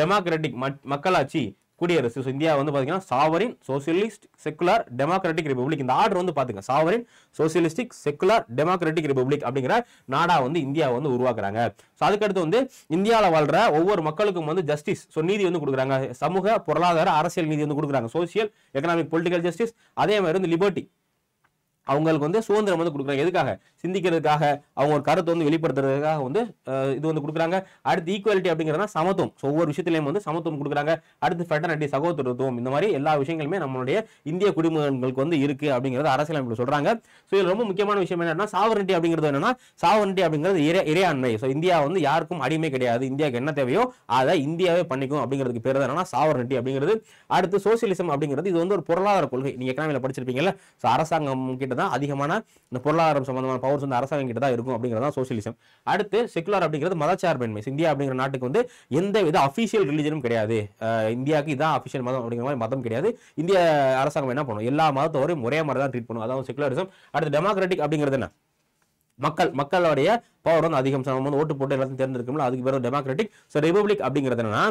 A: டெமோக்ராட்டிக் மக்களாட்சி குடியரசு ஸோ இந்தியா வந்து பார்த்தீங்கன்னா sovereign socialist secular democratic republic இந்த ஆர்டர் வந்து பாத்துங்க sovereign socialistic secular democratic republic அப்படிங்கிற நாடாக வந்து இந்தியா வந்து உருவாக்குறாங்க ஸோ அதுக்கடுத்து வந்து இந்தியாவில் வாழ்ற ஒவ்வொரு மக்களுக்கும் வந்து ஜஸ்டிஸ் ஸோ நீதி வந்து கொடுக்குறாங்க சமூக பொருளாதார அரசியல் நீதி வந்து கொடுக்குறாங்க சோசியல் எக்கனாமிக் பொலிட்டிக்கல் ஜஸ்டிஸ் அதே மாதிரி வந்து லிபர்ட்டி அவங்களுக்கு வந்து சுதந்திரம் வந்து கொடுக்குறாங்க எதுக்காக சிந்திக்கிறதுக்காக அவங்க ஒரு கருத்தை வந்து வெளிப்படுத்துறதுக்காக வந்து இது வந்து கொடுக்குறாங்க அடுத்து ஈக்குவாலிட்டி அப்படிங்கிறதுனா சமத்துவம் ஸோ ஒவ்வொரு விஷயத்துலையும் வந்து சமத்துவம் கொடுக்குறாங்க அடுத்து ஃபெட்டர்னிட்டி சகோதரத்துவம் இந்த மாதிரி எல்லா விஷயங்களுமே நம்மளுடைய இந்திய குடிமகன்களுக்கு வந்து இருக்குது அப்படிங்கிறது அரசியலமைப்பு சொல்கிறாங்க ஸோ இது ரொம்ப முக்கியமான விஷயம் என்னன்னா சாவரண்டி அப்படிங்கிறது என்னன்னா சாவரண்டி அப்படிங்கிறது இறை இறையாண்மை ஸோ இந்தியா வந்து யாருக்கும் அடிமை கிடையாது இந்தியாவுக்கு என்ன தேவையோ அதை இந்தியாவே பண்ணிக்கும் அப்படிங்கிறதுக்கு பேர் தான் என்னன்னா சாவரண்டி அப்படிங்கிறது அடுத்து சோசியலிசம் அப்படிங்கிறது இது வந்து ஒரு பொருளாதார கொள்கை நீங்கள் எக்கனாமியில் படிச்சிருப்பீங்கல்ல ஸோ அரசாங்கம் கிட்ட கிட்ட தான் அதிகமான இந்த பொருளாதாரம் சம்பந்தமான பவர்ஸ் வந்து அரசாங்கம் கிட்ட தான் இருக்கும் அப்படிங்கிறது தான் சோசியலிசம் அடுத்து செகுலர் அப்படிங்கிறது மதச்சார்பின்மை இந்தியா அப்படிங்கிற நாட்டுக்கு வந்து எந்த வித அஃபிஷியல் ரிலிஜனும் கிடையாது இந்தியாவுக்கு இதான் அஃபிஷியல் மதம் அப்படிங்கிற மாதிரி மதம் கிடையாது இந்திய அரசாங்கம் என்ன பண்ணும் எல்லா மதத்தோரையும் ஒரே மாதிரி தான் ட்ரீட் பண்ணும் அதாவது செகுலரிசம் அடுத்து டெமோக்ராட்டிக் அப்படிங்கிறது என்ன மக்கள் மக்களுடைய பவர் வந்து அதிகம் நம்ம வந்து ஓட்டு போட்டு எல்லாத்தையும் தேர்ந்தெடுக்கல அதுக்கு பேர் டெமோக்ராட்டிக் ஸோ ரிபப்ளிக் அப்படிங்கிறது என்னன்னா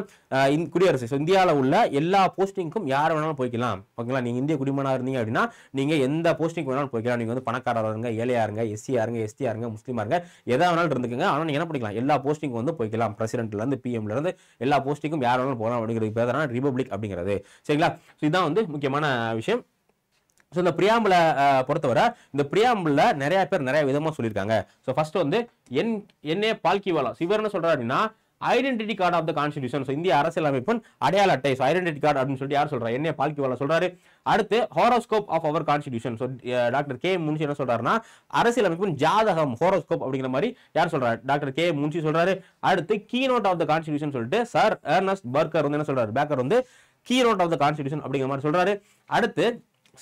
A: குடியரசு இந்தியாவில் உள்ள எல்லா போஸ்டிங்க்கும் யார் வேணாலும் போய்க்கலாம் ஓகேங்களா நீங்கள் இந்திய குடிமனாக இருந்தீங்க அப்படின்னா நீங்கள் எந்த போஸ்டிங் வேணாலும் போய்க்கலாம் நீங்கள் வந்து பணக்காரராக இருங்க ஏழையாக இருங்க எஸ்சியாக இருங்க எஸ்டியாக இருங்க முஸ்லீமாக இருங்க எதாக வேணாலும் இருந்துக்குங்க ஆனால் நீங்கள் என்ன பண்ணிக்கலாம் எல்லா போஸ்டிங்கும் வந்து போய்க்கலாம் பிரசிடென்ட்லேருந்து பிஎம்லேருந்து எல்லா போஸ்டிங்கும் யார் வேணாலும் போகலாம் அப்படிங்கிறது பேர் தான் ரிபப்ளிக் அப்படிங்கிறது சரிங்களா ஸோ இதான் வந்து முக்கியமான விஷயம் ஸோ இந்த பிரியாம்பிளை பொறுத்தவரை இந்த பிரியாம்பிளில் நிறைய பேர் நிறைய விதமாக சொல்லியிருக்காங்க ஸோ ஃபர்ஸ்ட் வந்து என் என்னே பால்கிவாலா இவர் என்ன சொல்கிறார் அப்படின்னா identity card of the constitution so இந்திய அரசியலமைப்பின் அடையாள அட்டை ஸோ ஐடென்டிட்டி கார்டு அப்படின்னு சொல்லிட்டு யார் சொல்கிறார் என்ன பால்கிவாலா சொல்கிறாரு அடுத்து horoscope of our constitution so doctor K Munshi என்ன சொல்கிறாருன்னா அரசியலமைப்பின் ஜாதகம் ஹோரோஸ்கோப் அப்படிங்கிற மாதிரி யார் சொல்கிறார் டாக்டர் கே முன்சி சொல்கிறாரு அடுத்து keynote of the constitution சொல்லிட்டு சார் ஏர்னஸ்ட் பர்கர் வந்து என்ன சொல்கிறார் பேக்கர் வந்து keynote of the constitution அப்படிங்கிற மாதிரி சொல்கிறாரு அடுத்து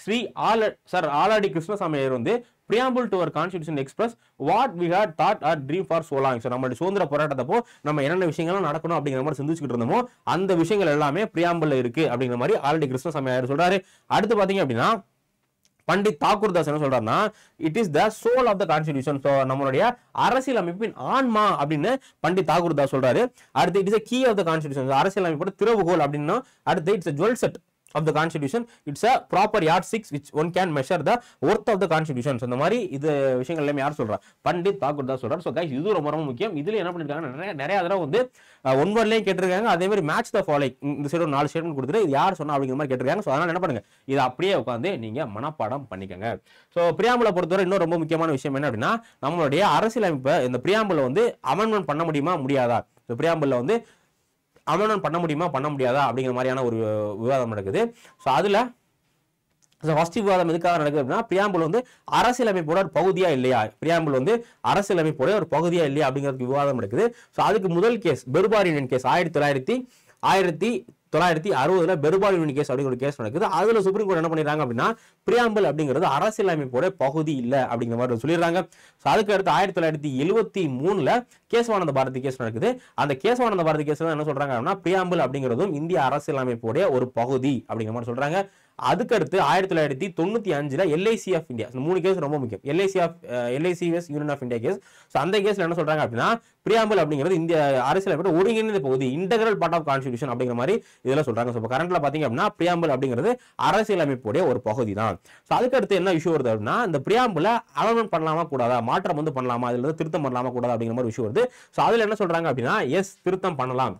A: ஸ்ரீ ஆல சார் ஆலாடி கிருஷ்ணசாமி ஐயர் வந்து preamble to our constitution express what we had thought or dream for so long sir நம்மளுடைய சுதந்திர போராட்டத்தப்போ நம்ம என்னென்ன விஷயங்கள்லாம் நடக்கணும் அப்படிங்கிற மாதிரி சிந்திச்சுக்கிட்டு இருந்தோமோ அந்த விஷயங்கள் எல்லாமே பிரியாம்பிள் இருக்கு அப்படிங்கிற மாதிரி ஆல்ரெடி கிருஷ்ணசாமி ஐயர் சொல்றாரு அடுத்து பாத்தீங்க அப்படின்னா பண்டித் தாக்கூர் தாஸ் என்ன சொல்றாருன்னா it is the soul of the constitution so நம்மளுடைய அரசியல் அமைப்பின் ஆன்மா அப்படின்னு பண்டித் தாக்கூர் தாஸ் சொல்றாரு அடுத்து it is key of the constitution அரசியல் அமைப்போட திறவுகோல் அப்படின்னா அடுத்து it's jewel set of the constitution it's a proper yardstick which one can measure the worth of the constitution இந்த மாதிரி இது விஷயங்கள் எல்லாமே யார் சொல்கிறா பண்டித் தாக்கூர் தான் சொல்கிறார் ஸோ கைஸ் இது ரொம்ப ரொம்ப முக்கியம் இதில் என்ன பண்ணிருக்காங்க நிறைய நிறைய தடவை வந்து ஒன் வேர்ட்லேயும் கேட்டிருக்காங்க அதே மாதிரி மேட்ச் த ஃபாலோ இந்த சைடு ஒரு நாலு ஸ்டேட்மெண்ட் கொடுத்துட்டு இது யார் சொன்னா அப்படிங்கிற மாதிரி கேட்டிருக்காங்க ஸோ அதனால் என்ன பண்ணுங்க இது அப்படியே உட்காந்து நீங்கள் மனப்பாடம் பண்ணிக்கோங்க ஸோ பிரியாம்பலை பொறுத்தவரை இன்னும் ரொம்ப முக்கியமான விஷயம் என்ன அப்படின்னா நம்மளுடைய அரசியலமைப்பை இந்த பிரியாம்பலை வந்து அமெண்ட்மெண்ட் பண்ண முடியுமா முடியாதா ஸோ பிரியாம்பலில் வந்து அமலன் பண்ண முடியுமா பண்ண முடியாதா அப்படிங்கிற மாதிரியான ஒரு விவாதம் நடக்குது ஸோ அதில் ஸோ ஃபஸ்ட் விவாதம் எதுக்காக நடக்குது அப்படின்னா பிரியாம்புல் வந்து அரசியலமைப்போட ஒரு பகுதியா இல்லையா பிரியாம்புல் வந்து அரசியலமைப்போட ஒரு பகுதியா இல்லையா அப்படிங்கிறதுக்கு விவாதம் நடக்குது ஸோ அதுக்கு முதல் கேஸ் பெருபாரின் கேஸ் ஆயிரத்தி தொள்ளாயிரத்தி ஆயிரத்தி தொள்ளாயிரத்தி அறுபதுல பெருபாலின் கேஸ் அப்படிங்கிற கேஸ் நடக்குது அதுல சுப்ரீம் கோர்ட் என்ன பண்ணிடுறாங்க அப்படின்னா பிரியாம்பல் அப்படிங்கிறது அரசியலமைப்போட பகுதி இல்லை அப்படிங்கிற மாதிரி சொல்லிடுறாங்க அதுக்கு அடுத்து ஆயிரத்தி தொள்ளாயிரத்தி எழுபத்தி மூணுல கேசவானந்த பாரதி கேஸ் நடக்குது அந்த கேசவானந்த பாரதி கேஸ் என்ன சொல்றாங்க அப்படின்னா பிரியாம்பல் அப்படிங்கிறதும் இந்திய அரசியலமைப்போடைய ஒரு பகுதி அப்படிங்கிற மாதிரி சொல்றாங்க அதுக்கடுத்து ஆயிரத்தி தொள்ளாயிரத்தி தொண்ணூற்றி அஞ்சில் எல்ஐசி ஆஃப் இந்தியா மூணு கேஸ் ரொம்ப முக்கியம் LIC of LIC S union of India case so அந்த கேஸில் என்ன சொல்கிறாங்க அப்படின்னா பிரியாம்பல் அப்படிங்கிறது இந்திய அரசியல் ஒருங்கிணைந்த பகுதி இன்டெகரல் பார்ட் ஆஃப் கான்ஸ்டியூஷன் அப்படிங்கிற மாதிரி இதெல்லாம் சொல்கிறாங்க ஸோ இப்போ பார்த்தீங்க அப்படின்னா பிரியாம்பல் அப்படிங்கிறது அரசியல் அமைப்புடைய ஒரு பகுதி தான் ஸோ அதுக்கடுத்து என்ன இஷ்யூ வருது அப்படின்னா இந்த பிரியாம்பில் அலமெண்ட் பண்ணலாமா கூடாதா மாற்றம் வந்து பண்ணலாமா அதில் வந்து திருத்தம் பண்ணலாமா கூடாது அப்படிங்கிற மாதிரி விஷயம் வருது ஸோ அதில் என்ன சொல்கிறாங்க அப்படின்னா எஸ் திருத்தம் பண்ணலாம்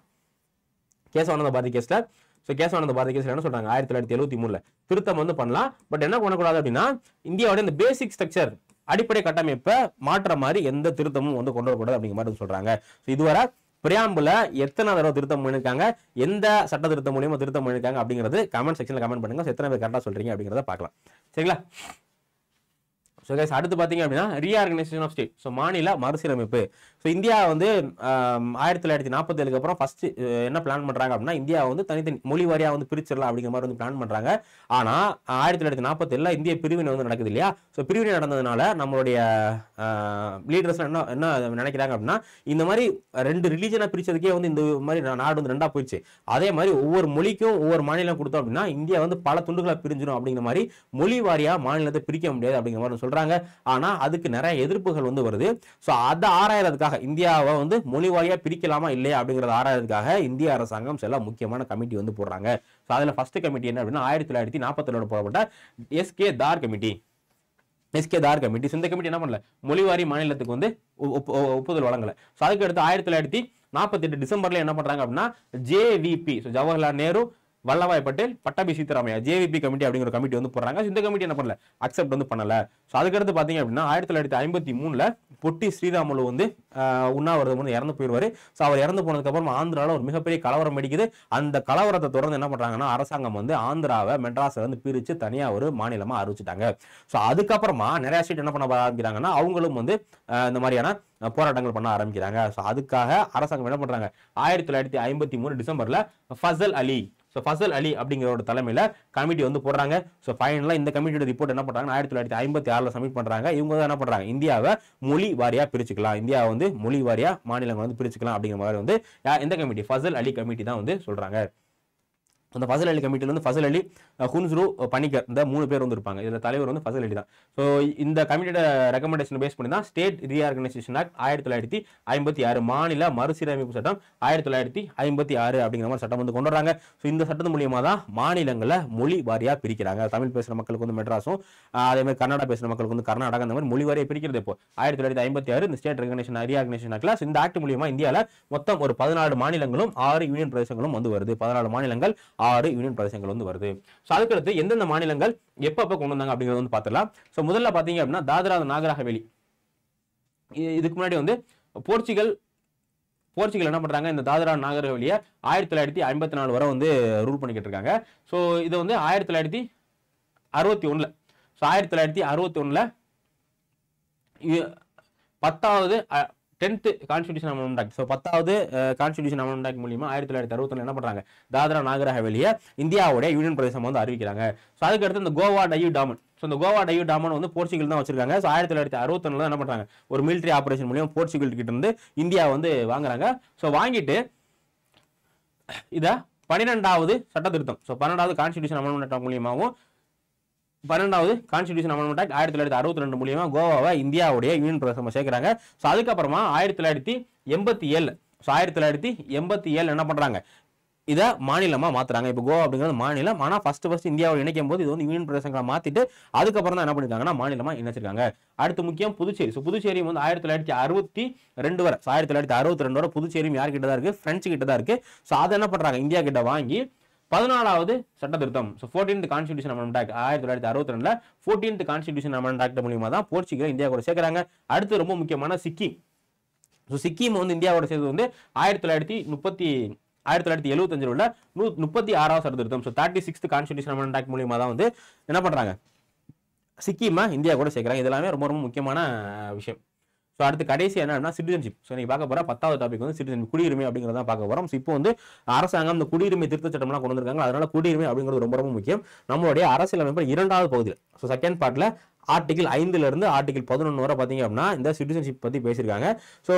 A: கேஸ் கேசவானந்த பாதி கேஸில் ஸோ கேசவானந்த பாரதி கேஸ் என்ன சொல்றாங்க ஆயிரத்தி தொள்ளாயிரத்தி எழுபத்தி மூணுல திருத்தம் வந்து பண்ணலாம் பட் என்ன பண்ணக்கூடாது அப்படின்னா இந்தியாவுடைய இந்த பேசிக் ஸ்ட்ரக்சர் அடிப்படை கட்டமைப்பை மாற்ற மாதிரி எந்த திருத்தமும் வந்து கொண்டு வரக்கூடாது அப்படிங்கிற மாதிரி சொல்றாங்க ஸோ இதுவரை பிரியாம்புல எத்தனை தடவை திருத்தம் பண்ணியிருக்காங்க எந்த சட்ட திருத்தம் மூலியமா திருத்தம் பண்ணியிருக்காங்க அப்படிங்கிறது கமெண்ட் செக்ஷன்ல கமெண்ட் பண்ணுங்க எத்தனை பேர் கரெக்டாக சொல்றீங்க அப்படிங்கிறத பார்க்கலாம் சரிங்களா ஸோ கேஸ் அடுத்து பார்த்தீங்க அப்படின்னா ரீஆர்கனைசேஷன் ஆஃப் ஸ்டேட் ஸோ மாநில மறுசீரமைப்பு ஸோ இந்தியா வந்து ஆயிரத்தி தொள்ளாயிரத்தி நாற்பத்தேழுக்கு அப்புறம் ஃபஸ்ட்டு என்ன பிளான் பண்ணுறாங்க அப்படின்னா இந்தியா வந்து தனித்தனி மொழி வாரியாக வந்து பிரிச்சிடலாம் அப்படிங்கிற மாதிரி வந்து பிளான் பண்ணுறாங்க ஆனால் ஆயிரத்தி தொள்ளாயிரத்தி நாற்பத்தேழில் இந்திய பிரிவினை வந்து நடக்குது இல்லையா ஸோ பிரிவினை நடந்ததுனால நம்மளுடைய லீடர்ஸ் என்ன என்ன நினைக்கிறாங்க அப்படின்னா இந்த மாதிரி ரெண்டு ரிலீஜனை பிரித்ததுக்கே வந்து இந்த மாதிரி நாடு வந்து ரெண்டாக போயிடுச்சு அதே மாதிரி ஒவ்வொரு மொழிக்கும் ஒவ்வொரு மாநிலம் கொடுத்தோம் அப்படின்னா இந்தியா வந்து பல துண்டுகளாக பிரிஞ்சிடும் அப்படிங்கிற மாதிரி மொழி வாரியாக மாநிலத்தை பிரிக்க முடியாது அப்படிங்கிற மாதிரி சொல்கிறாங்க சொல்கிறாங்க ஆனால் அதுக்கு நிறைய எதிர்ப்புகள் வந்து வருது ஸோ அதை ஆராயறதுக்காக இந்தியாவை வந்து மொழி பிரிக்கலாமா இல்லையா அப்படிங்கறத ஆராயறதுக்காக இந்திய அரசாங்கம் சில முக்கியமான கமிட்டி வந்து போடுறாங்க ஸோ அதில் ஃபர்ஸ்ட் கமிட்டி என்ன அப்படின்னா ஆயிரத்தி தொள்ளாயிரத்தி நாற்பத்தி போடப்பட்ட S K Dhar committee S K Dhar committee இந்த கமிட்டி என்ன பண்ணல மொழிவாரி மாநிலத்துக்கு வந்து ஒப்புதல் வழங்கலை ஸோ அதுக்கு அடுத்து ஆயிரத்தி தொள்ளாயிரத்தி நாற்பத்தி எட்டு டிசம்பர்ல என்ன பண்றாங்க அப்படின்னா JVP so Jawaharlal Nehru Vallabhbhai Patel Pattabhi Sitaramayya JVP committee அப்படிங்கிற கமிட்டி வந்து போடுறாங்க இந்த கமிட்டி என்ன பண்ணல அக்செப்ட் வந்து பண்ணல ஸோ அதுக்கடுத்து பார்த்தீங்க அப்படின்னா ஆயிரத்தி தொள்ளாயிரத்தி ஐம்பத்தி மூணில் பொட்டி ஸ்ரீராமுலு வந்து உண்ணாவிரதம் வந்து இறந்து போயிடுவார் ஸோ அவர் இறந்து போனதுக்கப்புறம் ஆந்திராவில் ஒரு மிகப்பெரிய கலவரம் அடிக்குது அந்த கலவரத்தை தொடர்ந்து என்ன பண்ணுறாங்கன்னா அரசாங்கம் வந்து ஆந்திராவை மெட்ராஸில் வந்து பிரித்து தனியாக ஒரு மாநிலமாக அறிவிச்சிட்டாங்க ஸோ அதுக்கப்புறமா நிறையா ஸ்டேட் என்ன பண்ண ஆரம்பிக்கிறாங்கன்னா அவங்களும் வந்து இந்த மாதிரியான போராட்டங்கள் பண்ண ஆரம்பிக்கிறாங்க ஸோ அதுக்காக அரசாங்கம் என்ன பண்ணுறாங்க ஆயிரத்தி தொள்ளாயிரத்தி ஐம்பத்தி மூணு டிசம்பரில் ஃபசல் அலி ஸோ ஃபசல் அலி அப்படிங்கிறோட தலைமையில் கமிட்டி வந்து போடுறாங்க ஸோ ஃபைனலாக இந்த கமிட்டியோட ரிப்போர்ட் என்ன பண்ணுறாங்க ஆயிரத்தி தொள்ளாயிரத்தி ஐம்பத்தி ஆறில் சப்மிட் பண்ணுறாங்க இவங்க தான் என்ன பண்ணுறாங்க இந்தியாவை மொழி வாரியாக பிரிச்சுக்கலாம் இந்தியாவை வந்து மொழி வாரியாக மாநிலங்கள் வந்து பிரிச்சுக்கலாம் அப்படிங்கிற மாதிரி வந்து எந்த கமிட்டி ஃபசல் அலி கமிட்டி தான் வந்து சொல்கிறாங்க அந்த ஃபசல் அலி வந்து ஃபசல் அலி ஹுன்ஸ்ரு பணிக்கர் இந்த மூணு பேர் வந்து இருப்பாங்க இதில் தலைவர் வந்து ஃபசல் அலி தான் ஸோ இந்த கமிட்டியோட ரெக்கமெண்டேஷன் பேஸ் பண்ணி தான் ஸ்டேட் ரீஆர்கனைசேஷன் ஆக்ட் ஆயிரத்தி தொள்ளாயிரத்தி ஐம்பத்தி ஆறு மாநில மறுசீரமைப்பு சட்டம் ஆயிரத்தி தொள்ளாயிரத்தி ஐம்பத்தி ஆறு அப்படிங்கிற மாதிரி சட்டம் வந்து கொண்டு வராங்க ஸோ இந்த சட்டத்து மூலியமாக தான் மாநிலங்களை மொழி வாரியாக பிரிக்கிறாங்க தமிழ் பேசுகிற மக்களுக்கு வந்து மெட்ராஸும் அதே மாதிரி கன்னடா பேசுகிற மக்களுக்கு வந்து கர்நாடகா அந்த மாதிரி மொழி வாரியாக பிரிக்கிறது இப்போ ஆயிரத்தி தொள்ளாயிரத்தி ஐம்பத்தி ஆறு இந்த ஸ்டேட் ரெகனேஷன் ரீஆர்கனைசேஷன் ஆக்டில் இந்த ஆக்ட் மூலியமாக இந்தியாவில் மொத்தம் ஒரு பதினாலு மாநிலங்களும் ஆறு யூனியன் பிரதேசங்களும் வந்து வருது பதினாலு மாநிலங்கள் ஆறு யூனியன் பிரதேசங்கள் வந்து வருது ஸோ அதுக்கடுத்து எந்தெந்த மாநிலங்கள் எப்பப்போ கொண்டு வந்தாங்க அப்படிங்கிறது வந்து பார்த்துலாம் ஸோ முதல்ல பார்த்தீங்க அப்படின்னா தாதரா நாகராகவேலி இதுக்கு முன்னாடி வந்து போர்ச்சுகல் போர்ச்சுகல் என்ன பண்ணுறாங்க இந்த தாதரா நாகர் ஆயிரத்தி தொள்ளாயிரத்தி ஐம்பத்தி நாலு வரை வந்து ரூல் பண்ணிக்கிட்டு இருக்காங்க ஸோ இது வந்து ஆயிரத்தி தொள்ளாயிரத்தி அறுபத்தி ஒன்றில் ஸோ ஆயிரத்தி தொள்ளாயிரத்தி அறுபத்தி ஒன்றில் பத்தாவது tenth constitution amendment act so பத்தாவது கான்ஸ்டியூஷன் அமெண்ட்மெண்ட் ஆக்ட் மூலியமாக ஆயிரத்தி தொள்ளாயிரத்தி என்ன பண்ணுறாங்க தாதரா நாகர ஹவேலியை இந்தியாவுடைய யூனியன் பிரதேசம் வந்து அறிவிக்கிறாங்க ஸோ அதுக்கடுத்து இந்த கோவா டையூ டாமன் ஸோ இந்த கோவா டையூ டாமன் வந்து போர்ச்சுகல் தான் வச்சிருக்காங்க ஸோ ஆயிரத்தி தொள்ளாயிரத்தி அறுபத்தொன்னில் என்ன பண்ணுறாங்க ஒரு மிலிட்ரி ஆப்ரேஷன் மூலியம் போர்ச்சுகல் கிட்ட இருந்து இந்தியா வந்து வாங்குறாங்க ஸோ வாங்கிட்டு இதை பன்னிரெண்டாவது சட்ட திருத்தம் ஸோ பன்னெண்டாவது கான்ஸ்டியூஷன் அமெண்ட்மெண்ட் மூலியமாகவும் பன்னெண்டாவது கான்ஸ்டியூஷன் அமெண்ட் ஆக்ட் ஆயிரத்தி தொள்ளாயிரத்தி அறுபத்தி ரெண்டு மூலியமாக கோவாவை இந்தியாவுடைய யூனியன் பிரதேசம் சேர்க்குறாங்க ஸோ அதுக்கப்புறமா ஆயிரத்தி தொள்ளாயிரத்தி எண்பத்தி ஏழு ஸோ ஆயிரத்தி தொள்ளாயிரத்தி எண்பத்தி ஏழு என்ன பண்ணுறாங்க இதை மாநிலமாக மாற்றுறாங்க இப்போ கோவா அப்படிங்கிறது மாநிலம் ஆனால் ஃபஸ்ட்டு ஃபஸ்ட் இந்தியாவில் இணைக்கும் போது இது வந்து யூனியன் பிரதேசங்களை மாற்றிட்டு அதுக்கப்புறம் தான் என்ன பண்ணியிருக்காங்கன்னா மாநிலமாக இணைச்சிருக்காங்க அடுத்து முக்கியம் புதுச்சேரி ஸோ புதுச்சேரி வந்து ஆயிரத்தி தொள்ளாயிரத்தி அறுபத்தி ரெண்டு வரை ஆயிரத்தி தொள்ளாயிரத்தி அறுபத்தி ரெண்டு வரை புதுச்சேரியும் யார்கிட்ட தான் இருக்குது ஃப்ரெஞ்சு கிட்ட தான் இருக்குது ஸோ அதை என்ன பண்ணுறாங்க இந்தியா கிட்ட வாங்கி பதினாலாவது சட்ட திருத்தம் so fourteenth constitution amend act ஆயிரத்தி தொள்ளாயிரத்தி அறுபத்தி ரெண்டுல ஃபோர்டீன்த் கான்ஸ்டியூஷன் அமெண்ட் ஆக்ட் மூலியமாக தான் போர்ச்சுகல் இந்தியா கூட அடுத்து ரொம்ப முக்கியமான சிக்கிம் ஸோ சிக்கிம் வந்து இந்தியாவோட சேர்ந்தது வந்து ஆயிரத்தி தொள்ளாயிரத்தி முப்பத்தி ஆயிரத்தி தொள்ளாயிரத்தி எழுபத்தஞ்சில் உள்ள நூ முப்பத்தி ஆறாவது சட்ட திருத்தம் so thirty sixth constitution amend act மூலியமாக தான் வந்து என்ன பண்ணுறாங்க சிக்கிமா இந்தியா கூட சேர்க்குறாங்க இதெல்லாமே ரொம்ப ரொம்ப முக்கியமான விஷயம் ஸோ அடுத்து கடைசி என்னன்னா சிட்டிசன்ஷிப் ஸோ நீங்கள் பார்க்க போகிற பத்தாவது டாபிக் வந்து சிட்டிசன் குடியுரிமை அப்படிங்கிறத பார்க்க போகிறோம் ஸோ இப்போ வந்து அரசாங்கம் இந்த குடியுரிமை திருத்த சட்டம்லாம் கொண்டு வந்திருக்காங்க அதனால குடியுரிமை அப்படிங்கிறது ரொம்ப ரொம்ப முக்கியம் நம்மளுடைய அரசியலமைப்பு இரண்டாவது பகுதியில் ஸோ செகண்ட் பார்ட்டில் ஆர்டிகிள் ஐந்துலேருந்து ஆர்டிகல் பதினொன்று வரை பார்த்தீங்க அப்படின்னா இந்த சிட்டிசன்ஷிப் பற்றி பேசியிருக்காங்க ஸோ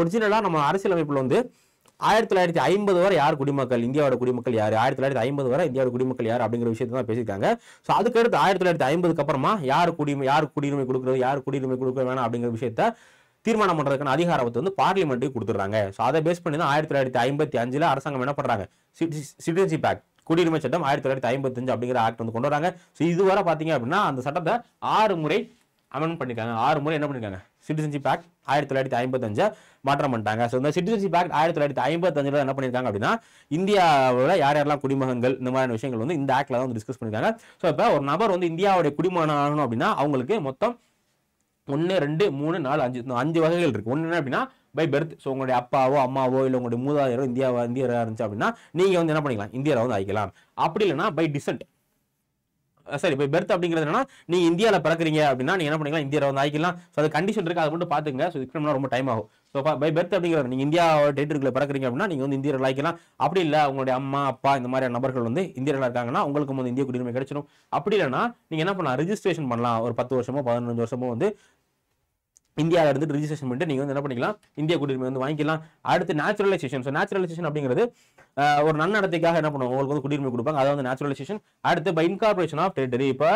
A: ஒரிஜினலாக நம்ம அரசியலமைப்பில் வந்து ஆயிரத்தி தொள்ளாயிரத்தி ஐம்பது வரை யார் குடிமக்கள் இந்தியாவோட குடிமக்கள் யார் ஆயிரத்தி தொள்ளாயிரத்தி ஐம்பது வரை இந்தியாவோட குடிமக்கள் யார் அப்படிங்கிற விஷயத்தை தான் பேசியிருக்காங்க ஸோ அதுக்கடுத்து ஆயிரத்தி தொள்ளாயிரத்தி ஐம்பதுக்கு அப்புறமா யார் குடிமை யார் குடியுரிமை கொடுக்குறது யார் குடியுரிமை கொடுக்க வேணாம் அப்படிங்கிற விஷயத்த தீர்மானம் பண்ணுறதுக்கான அதிகாரத்தை வந்து பார்லிமெண்ட்டுக்கு கொடுத்துட்றாங்க ஸோ அதை பேஸ் பண்ணி தான் ஆயிரத்தி தொள்ளாயிரத்தி ஐம்பத்தி அஞ்சில் அரசாங்கம் என்ன பண்ணுறாங்க சிட்டிசன்ஷிப் ஆக்ட் குடியுரிமை சட்டம் ஆயிரத்தி தொள்ளாயிரத்தி ஐம்பத்தஞ்சு அப்படிங்கிற ஆக்ட் வந்து கொண்டு வராங்க ஸோ இதுவரை பார்த்தீங்க அப்படின்னா அந்த சட்டத்தை ஆறு முறை அமெண்ட் பண்ணியிருக்காங்க ஆறு முறை என்ன பண்ணியிருக்காங்க சிட்டிசன்ஷிப் ஆக்ட் ஆயிரத்தி தொள்ளாயிரத்தி ஐம்பத்தஞ்சை மாற்றம் பண்ணிட்டாங்க ஸோ இந்த சிட்டிசன்ஷிப் ஆக்ட் ஆயிரத்தி தொள்ளாயிரத்தி ஐம்பத்தஞ்சில் என்ன பண்ணியிருக்காங்க அப்படின்னா இந்தியாவில் யார் யாரெல்லாம் குடிமகங்கள் இந்த மாதிரியான விஷயங்கள் வந்து இந்த ஆக்டில் தான் வந்து டிஸ்கஸ் பண்ணியிருக்காங்க ஸோ இப்போ ஒரு நபர் வந்து இந்தியாவுடைய குடிமகன் ஆகணும் அப்படின்னா அவங்களுக்கு மொத்தம் ஒன்று ரெண்டு மூணு நாலு அஞ்சு அஞ்சு வகைகள் இருக்குது ஒன்று என்ன அப்படின்னா பை பெர்த் ஸோ உங்களுடைய அப்பாவோ அம்மாவோ இல்லை உங்களுடைய மூதாதையரோ இந்தியாவோ இந்தியராக இருந்துச்சு அப்படின்னா நீங்கள் வந்து என்ன பண்ணிக்கலாம் இந்தியாவில் வந்து ஆகிக்கலாம் அப்படி இல்லைனா பை டிசன்ட் சரி இப்போ பெர்த் அப்படிங்கிறது என்னன்னா நீ இந்தியாவில் பிறக்கிறீங்க அப்படின்னா நீ என்ன பண்ணிக்கலாம் இந்தியாவில் வந்து ஆகிக்கலாம் ஸோ அது கண்டிஷன் இருக்குது அதை மட்டும் பார்த்துங்க ஸோ இதுக்கு ரொம்ப டைம் ஆகும் ஸோ பை பெர்த் அப்படிங்கிறது நீங்கள் இந்தியா டேட்டுக்குள்ள பிறக்கிறீங்க அப்படின்னா நீங்கள் வந்து இந்தியர்கள் ஆகிக்கலாம் அப்படி இல்லை உங்களுடைய அம்மா அப்பா இந்த மாதிரி நபர்கள் வந்து இந்தியர்களாக இருக்காங்கன்னா உங்களுக்கு வந்து இந்திய குடியுரிமை கிடைச்சிடும் அப்படி இல்லைன்னா நீங்கள் என்ன பண்ணலாம் ரிஜிஸ்ட்ரேஷன் பண்ணலாம் ஒரு பத்து வருஷமோ பதினஞ்சு வருஷமோ வந்து இந்தியாவில் இருந்து ரிஜிஸ்ட்ரேஷன் பண்ணிட்டு நீங்கள் வந்து என்ன பண்ணிக்கலாம் இந்திய குடியுரிமை வந்து வாங்கிக்கலாம் அடுத்து நேச்சுரலைசேஷன் ஸோ நேச்சுரலைசேஷன் அப்படிங்கிறது ஒரு நன்னடத்தைக்காக என்ன பண்ணுவோம் உங்களுக்கு வந்து குடியுரிமை கொடுப்பாங்க அதாவது நேச்சுரலைசேஷன் அடுத்து பை இன்கார்பரேஷன் ஆஃப் டெரிட்டரி இப்போ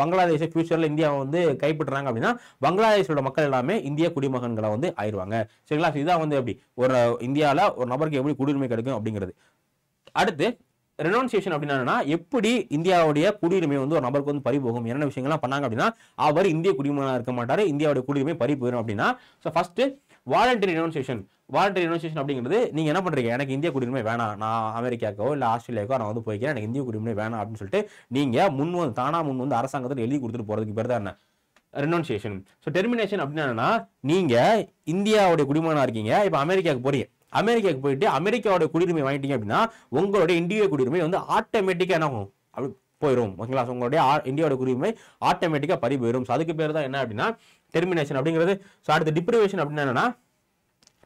A: பங்களாதேஷ் ஃபியூச்சரில் இந்தியாவை வந்து கைப்பற்றுறாங்க அப்படின்னா பங்களாதேஷோட மக்கள் எல்லாமே இந்திய குடிமகன்களை வந்து ஆயிடுவாங்க சரிங்களா இதுதான் வந்து எப்படி ஒரு இந்தியாவில் ஒரு நபருக்கு எப்படி குடியுரிமை கிடைக்கும் அப்படிங்கிறது அடுத்து ரெனௌன்சியேஷன் அப்படின்னா எப்படி இந்தியாவுடைய குடியுரிமை வந்து ஒரு நபருக்கு வந்து பறி போகும் என்னென்ன விஷயங்கள்லாம் பண்ணாங்க அப்படின்னா அவர் இந்திய குடிமகனாக இருக்க மாட்டார் இந்தியாவுடைய குடியுரிமை பறி போயிடும் அப்படின்னா so first voluntary renunciation voluntary யூனிவர்சேஷன் அப்படிங்கிறது நீங்கள் என்ன பண்ணுறீங்க எனக்கு இந்திய குடியுரிமை வேணாம் நான் அமெரிக்காக்கோ இல்லை ஆஸ்திரேலியாக்கோ நான் வந்து போய்க்கிறேன் எனக்கு இந்திய குடியுரிமை வேணாம் அப்படின்னு சொல்லிட்டு நீங்கள் முன் வந்து தானாக முன் வந்து அரசாங்கத்தில் எழுதி கொடுத்துட்டு போகிறதுக்கு பேர் தான் என்ன ரெனோன்சியேஷன் ஸோ டெர்மினேஷன் அப்படின்னா நீங்கள் இந்தியாவுடைய குடிமகனாக இருக்கீங்க இப்போ அமெரிக்காவுக்கு போகிறீங்க அமெரிக்காவுக்கு போயிட்டு அமெரிக்காவோட குடியுரிமை வாங்கிட்டீங்க அப்படின்னா உங்களுடைய இந்திய குடியுரிமை வந்து ஆட்டோமேட்டிக்காக என்ன ஆகும் அப்படி போயிடும் ஓகேங்களா உங்களுடைய இந்தியாவோட குடியுரிமை ஆட்டோமேட்டிக்காக பறி போயிடும் ஸோ அதுக்கு பேர் தான் என்ன அப்படின்னா டெர்மினேஷன் அப்படிங்கிறது ஸோ அடுத்து டிப்ரிவேஷன் அப்படின்னா என்னன்னா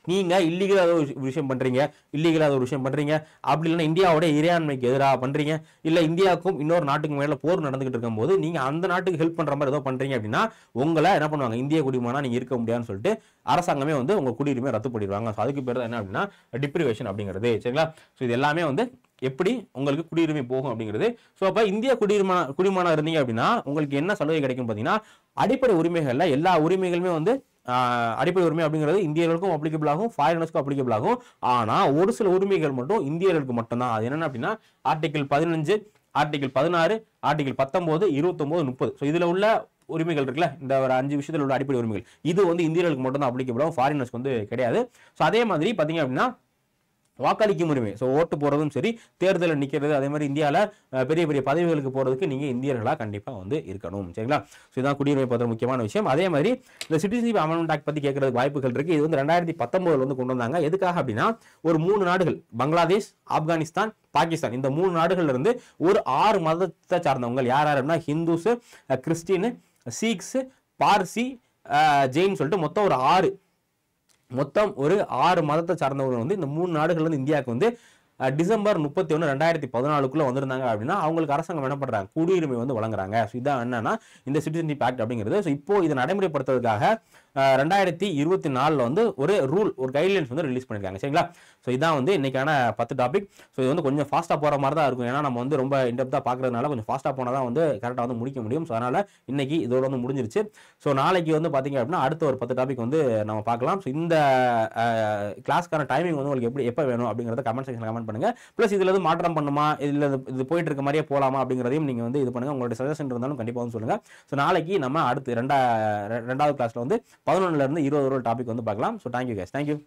A: நீங்கள் இல்லீகலாக ஒரு விஷயம் பண்ணுறீங்க இல்லீகலாக ஒரு விஷயம் பண்ணுறீங்க அப்படி இல்லைன்னா இந்தியாவோட இறையாண்மைக்கு எதிராக பண்ணுறீங்க இல்லை இந்தியாவுக்கும் இன்னொரு நாட்டுக்கு மேலே போர் நடந்துகிட்டு இருக்கும்போது நீங்கள் அந்த நாட்டுக்கு ஹெல்ப் பண்ணுற மாதிரி ஏதோ பண்ணுறீங்க அப்படின்னா உங்களை என்ன பண்ணுவாங்க இந்திய குடிமகனாக நீங்கள் இருக்க முடியாதுன்னு சொல்லிட்டு அரசாங்கமே வந்து உங்கள் குடியுரிமை ரத்து பண்ணிடுவாங்க ஸோ அதுக்கு பேர் என்ன அப்படின்னா டிப்ரிவேஷன் அப்படிங்கிறது சரிங்களா ஸோ இது எல்லாமே வந்து எப்படி உங்களுக்கு குடியுரிமை போகும் அப்படிங்கிறது ஸோ அப்போ இந்திய குடியுரிமை குடிமனாக இருந்தீங்க அப்படின்னா உங்களுக்கு என்ன சலுகை கிடைக்கும் பார்த்தீங்கன்னா அடிப்படை உரிமைகளில் எல்லா உரிமைகளுமே வந்து அடிப்படை உரிமை அப்படிங்கிறது இந்தியர்களுக்கும் அப்ளிகபிள் ஆகும் ஃபாரினர்ஸ்க்கும் அப்ளிகபிள் ஆகும் ஆனால் ஒரு சில உரிமைகள் மட்டும் இந்தியர்களுக்கு மட்டும்தான் அது என்னென்ன அப்படின்னா ஆர்டிகிள் பதினஞ்சு ஆர்டிகிள் பதினாறு ஆர்டிகிள் பத்தொம்போது இருபத்தொம்போது முப்பது ஸோ இதில் உள்ள உரிமைகள் இருக்குல்ல இந்த ஒரு அஞ்சு விஷயத்தில் உள்ள அடிப்படை உரிமைகள் இது வந்து இந்தியர்களுக்கு மட்டும் தான் அப்ளிகபிள் ஆகும் ஃபாரினர்ஸ்க்கு வந்து கிடையாது ஸோ அதே மாதிரி பார்த்தீங்க அப்படின்னா வாக்களிக்க முடியுமே ஸோ ஓட்டு போகிறதும் சரி தேர்தலில் நிற்கிறது அதே மாதிரி இந்தியாவில் பெரிய பெரிய பதவிகளுக்கு போகிறதுக்கு நீங்கள் இந்தியர்களாக கண்டிப்பாக வந்து இருக்கணும் சரிங்களா ஸோ இதான் குடியுரிமை பத்திர முக்கியமான விஷயம் அதே மாதிரி இந்த சிட்டிசன்ஷிப் அமெண்ட்மெண்ட் ஆக்ட் பற்றி கேட்கறதுக்கு வாய்ப்புகள் இருக்குது இது வந்து ரெண்டாயிரத்தி பத்தொம்பதில் வந்து கொண்டு வந்தாங்க எதுக்காக அப்படின்னா ஒரு மூணு நாடுகள் பங்களாதேஷ் ஆப்கானிஸ்தான் பாகிஸ்தான் இந்த மூணு நாடுகள்ல இருந்து ஒரு ஆறு மதத்தை சார்ந்தவங்க யார் யாருன்னா ஹிந்துஸு கிறிஸ்டின் சீக்ஸு பார்சி ஜெயின் சொல்லிட்டு மொத்தம் ஒரு ஆறு மொத்தம் ஒரு ஆறு மதத்தை சார்ந்தவர்கள் வந்து இந்த மூணு நாடுகள் வந்து இந்தியாவுக்கு வந்து டிசம்பர் முப்பத்தி ஒன்று ரெண்டாயிரத்தி பதினாலுக்குள்ளே வந்திருந்தாங்க அப்படின்னா அவங்களுக்கு அரசாங்கம் என்ன பண்ணுறாங்க குடியுரிமை வந்து வழங்குறாங்க ஸோ இதான் என்னன்னா இந்த சிட்டிசன்ஷிப் ஆக்ட் அப்படிங்கிறது ஸோ இப்போ இதை நடைமுறைப்படுத்துறதுக்காக ரெண்டாயிரத்தி இருபத்தி நாலில் வந்து ஒரு ரூல் ஒரு கைட்லைன்ஸ் வந்து ரிலீஸ் பண்ணியிருக்காங்க சரிங்களா ஸோ இதான் வந்து இன்றைக்கான பத்து டாபிக் ஸோ இது வந்து கொஞ்சம் ஃபாஸ்ட்டாக போகிற மாதிரி தான் இருக்கும் ஏன்னா நம்ம வந்து ரொம்ப இன்டெப்த்தாக பார்க்குறதுனால கொஞ்சம் ஃபாஸ்ட்டாக போனால் தான் வந்து கரெக்டாக வந்து முடிக்க முடியும் ஸோ அதனால் இன்றைக்கி இதோட வந்து முடிஞ்சிருச்சு ஸோ நாளைக்கு வந்து பார்த்தீங்க அப்படின்னா அடுத்த ஒரு பத்து டாபிக் வந்து நம்ம பார்க்கலாம் ஸோ இந்த கிளாஸ்க்கான டைமிங் வந்து உங்களுக்கு எப்படி எப்போ வேணும் அப்படிங்கிறத கமெண்ட் செக்ஷன் கமெண்ட் பண்ணுங்கள் ப்ளஸ் இதில் வந்து மாற்றம் பண்ணுமா இதில் இது போயிட்டு இருக்க மாதிரியே போகலாமா அப்படிங்கிறதையும் நீங்கள் வந்து இது பண்ணுங்கள் உங்களுடைய சஜஷன் இருந்தாலும் கண்டிப்பாக வந்து சொல்லுங்கள் ஸோ நாளைக்கு நம்ம அடுத்து ரெண்டா ரெண்டாவது கிளாஸில் வந்து பதினொன்றுலேருந்து இருபது ஒரு டாபிக் வந்து பார்க்கலாம் ஸோ தேங்க்யூ கேஸ் தேங்க்யூ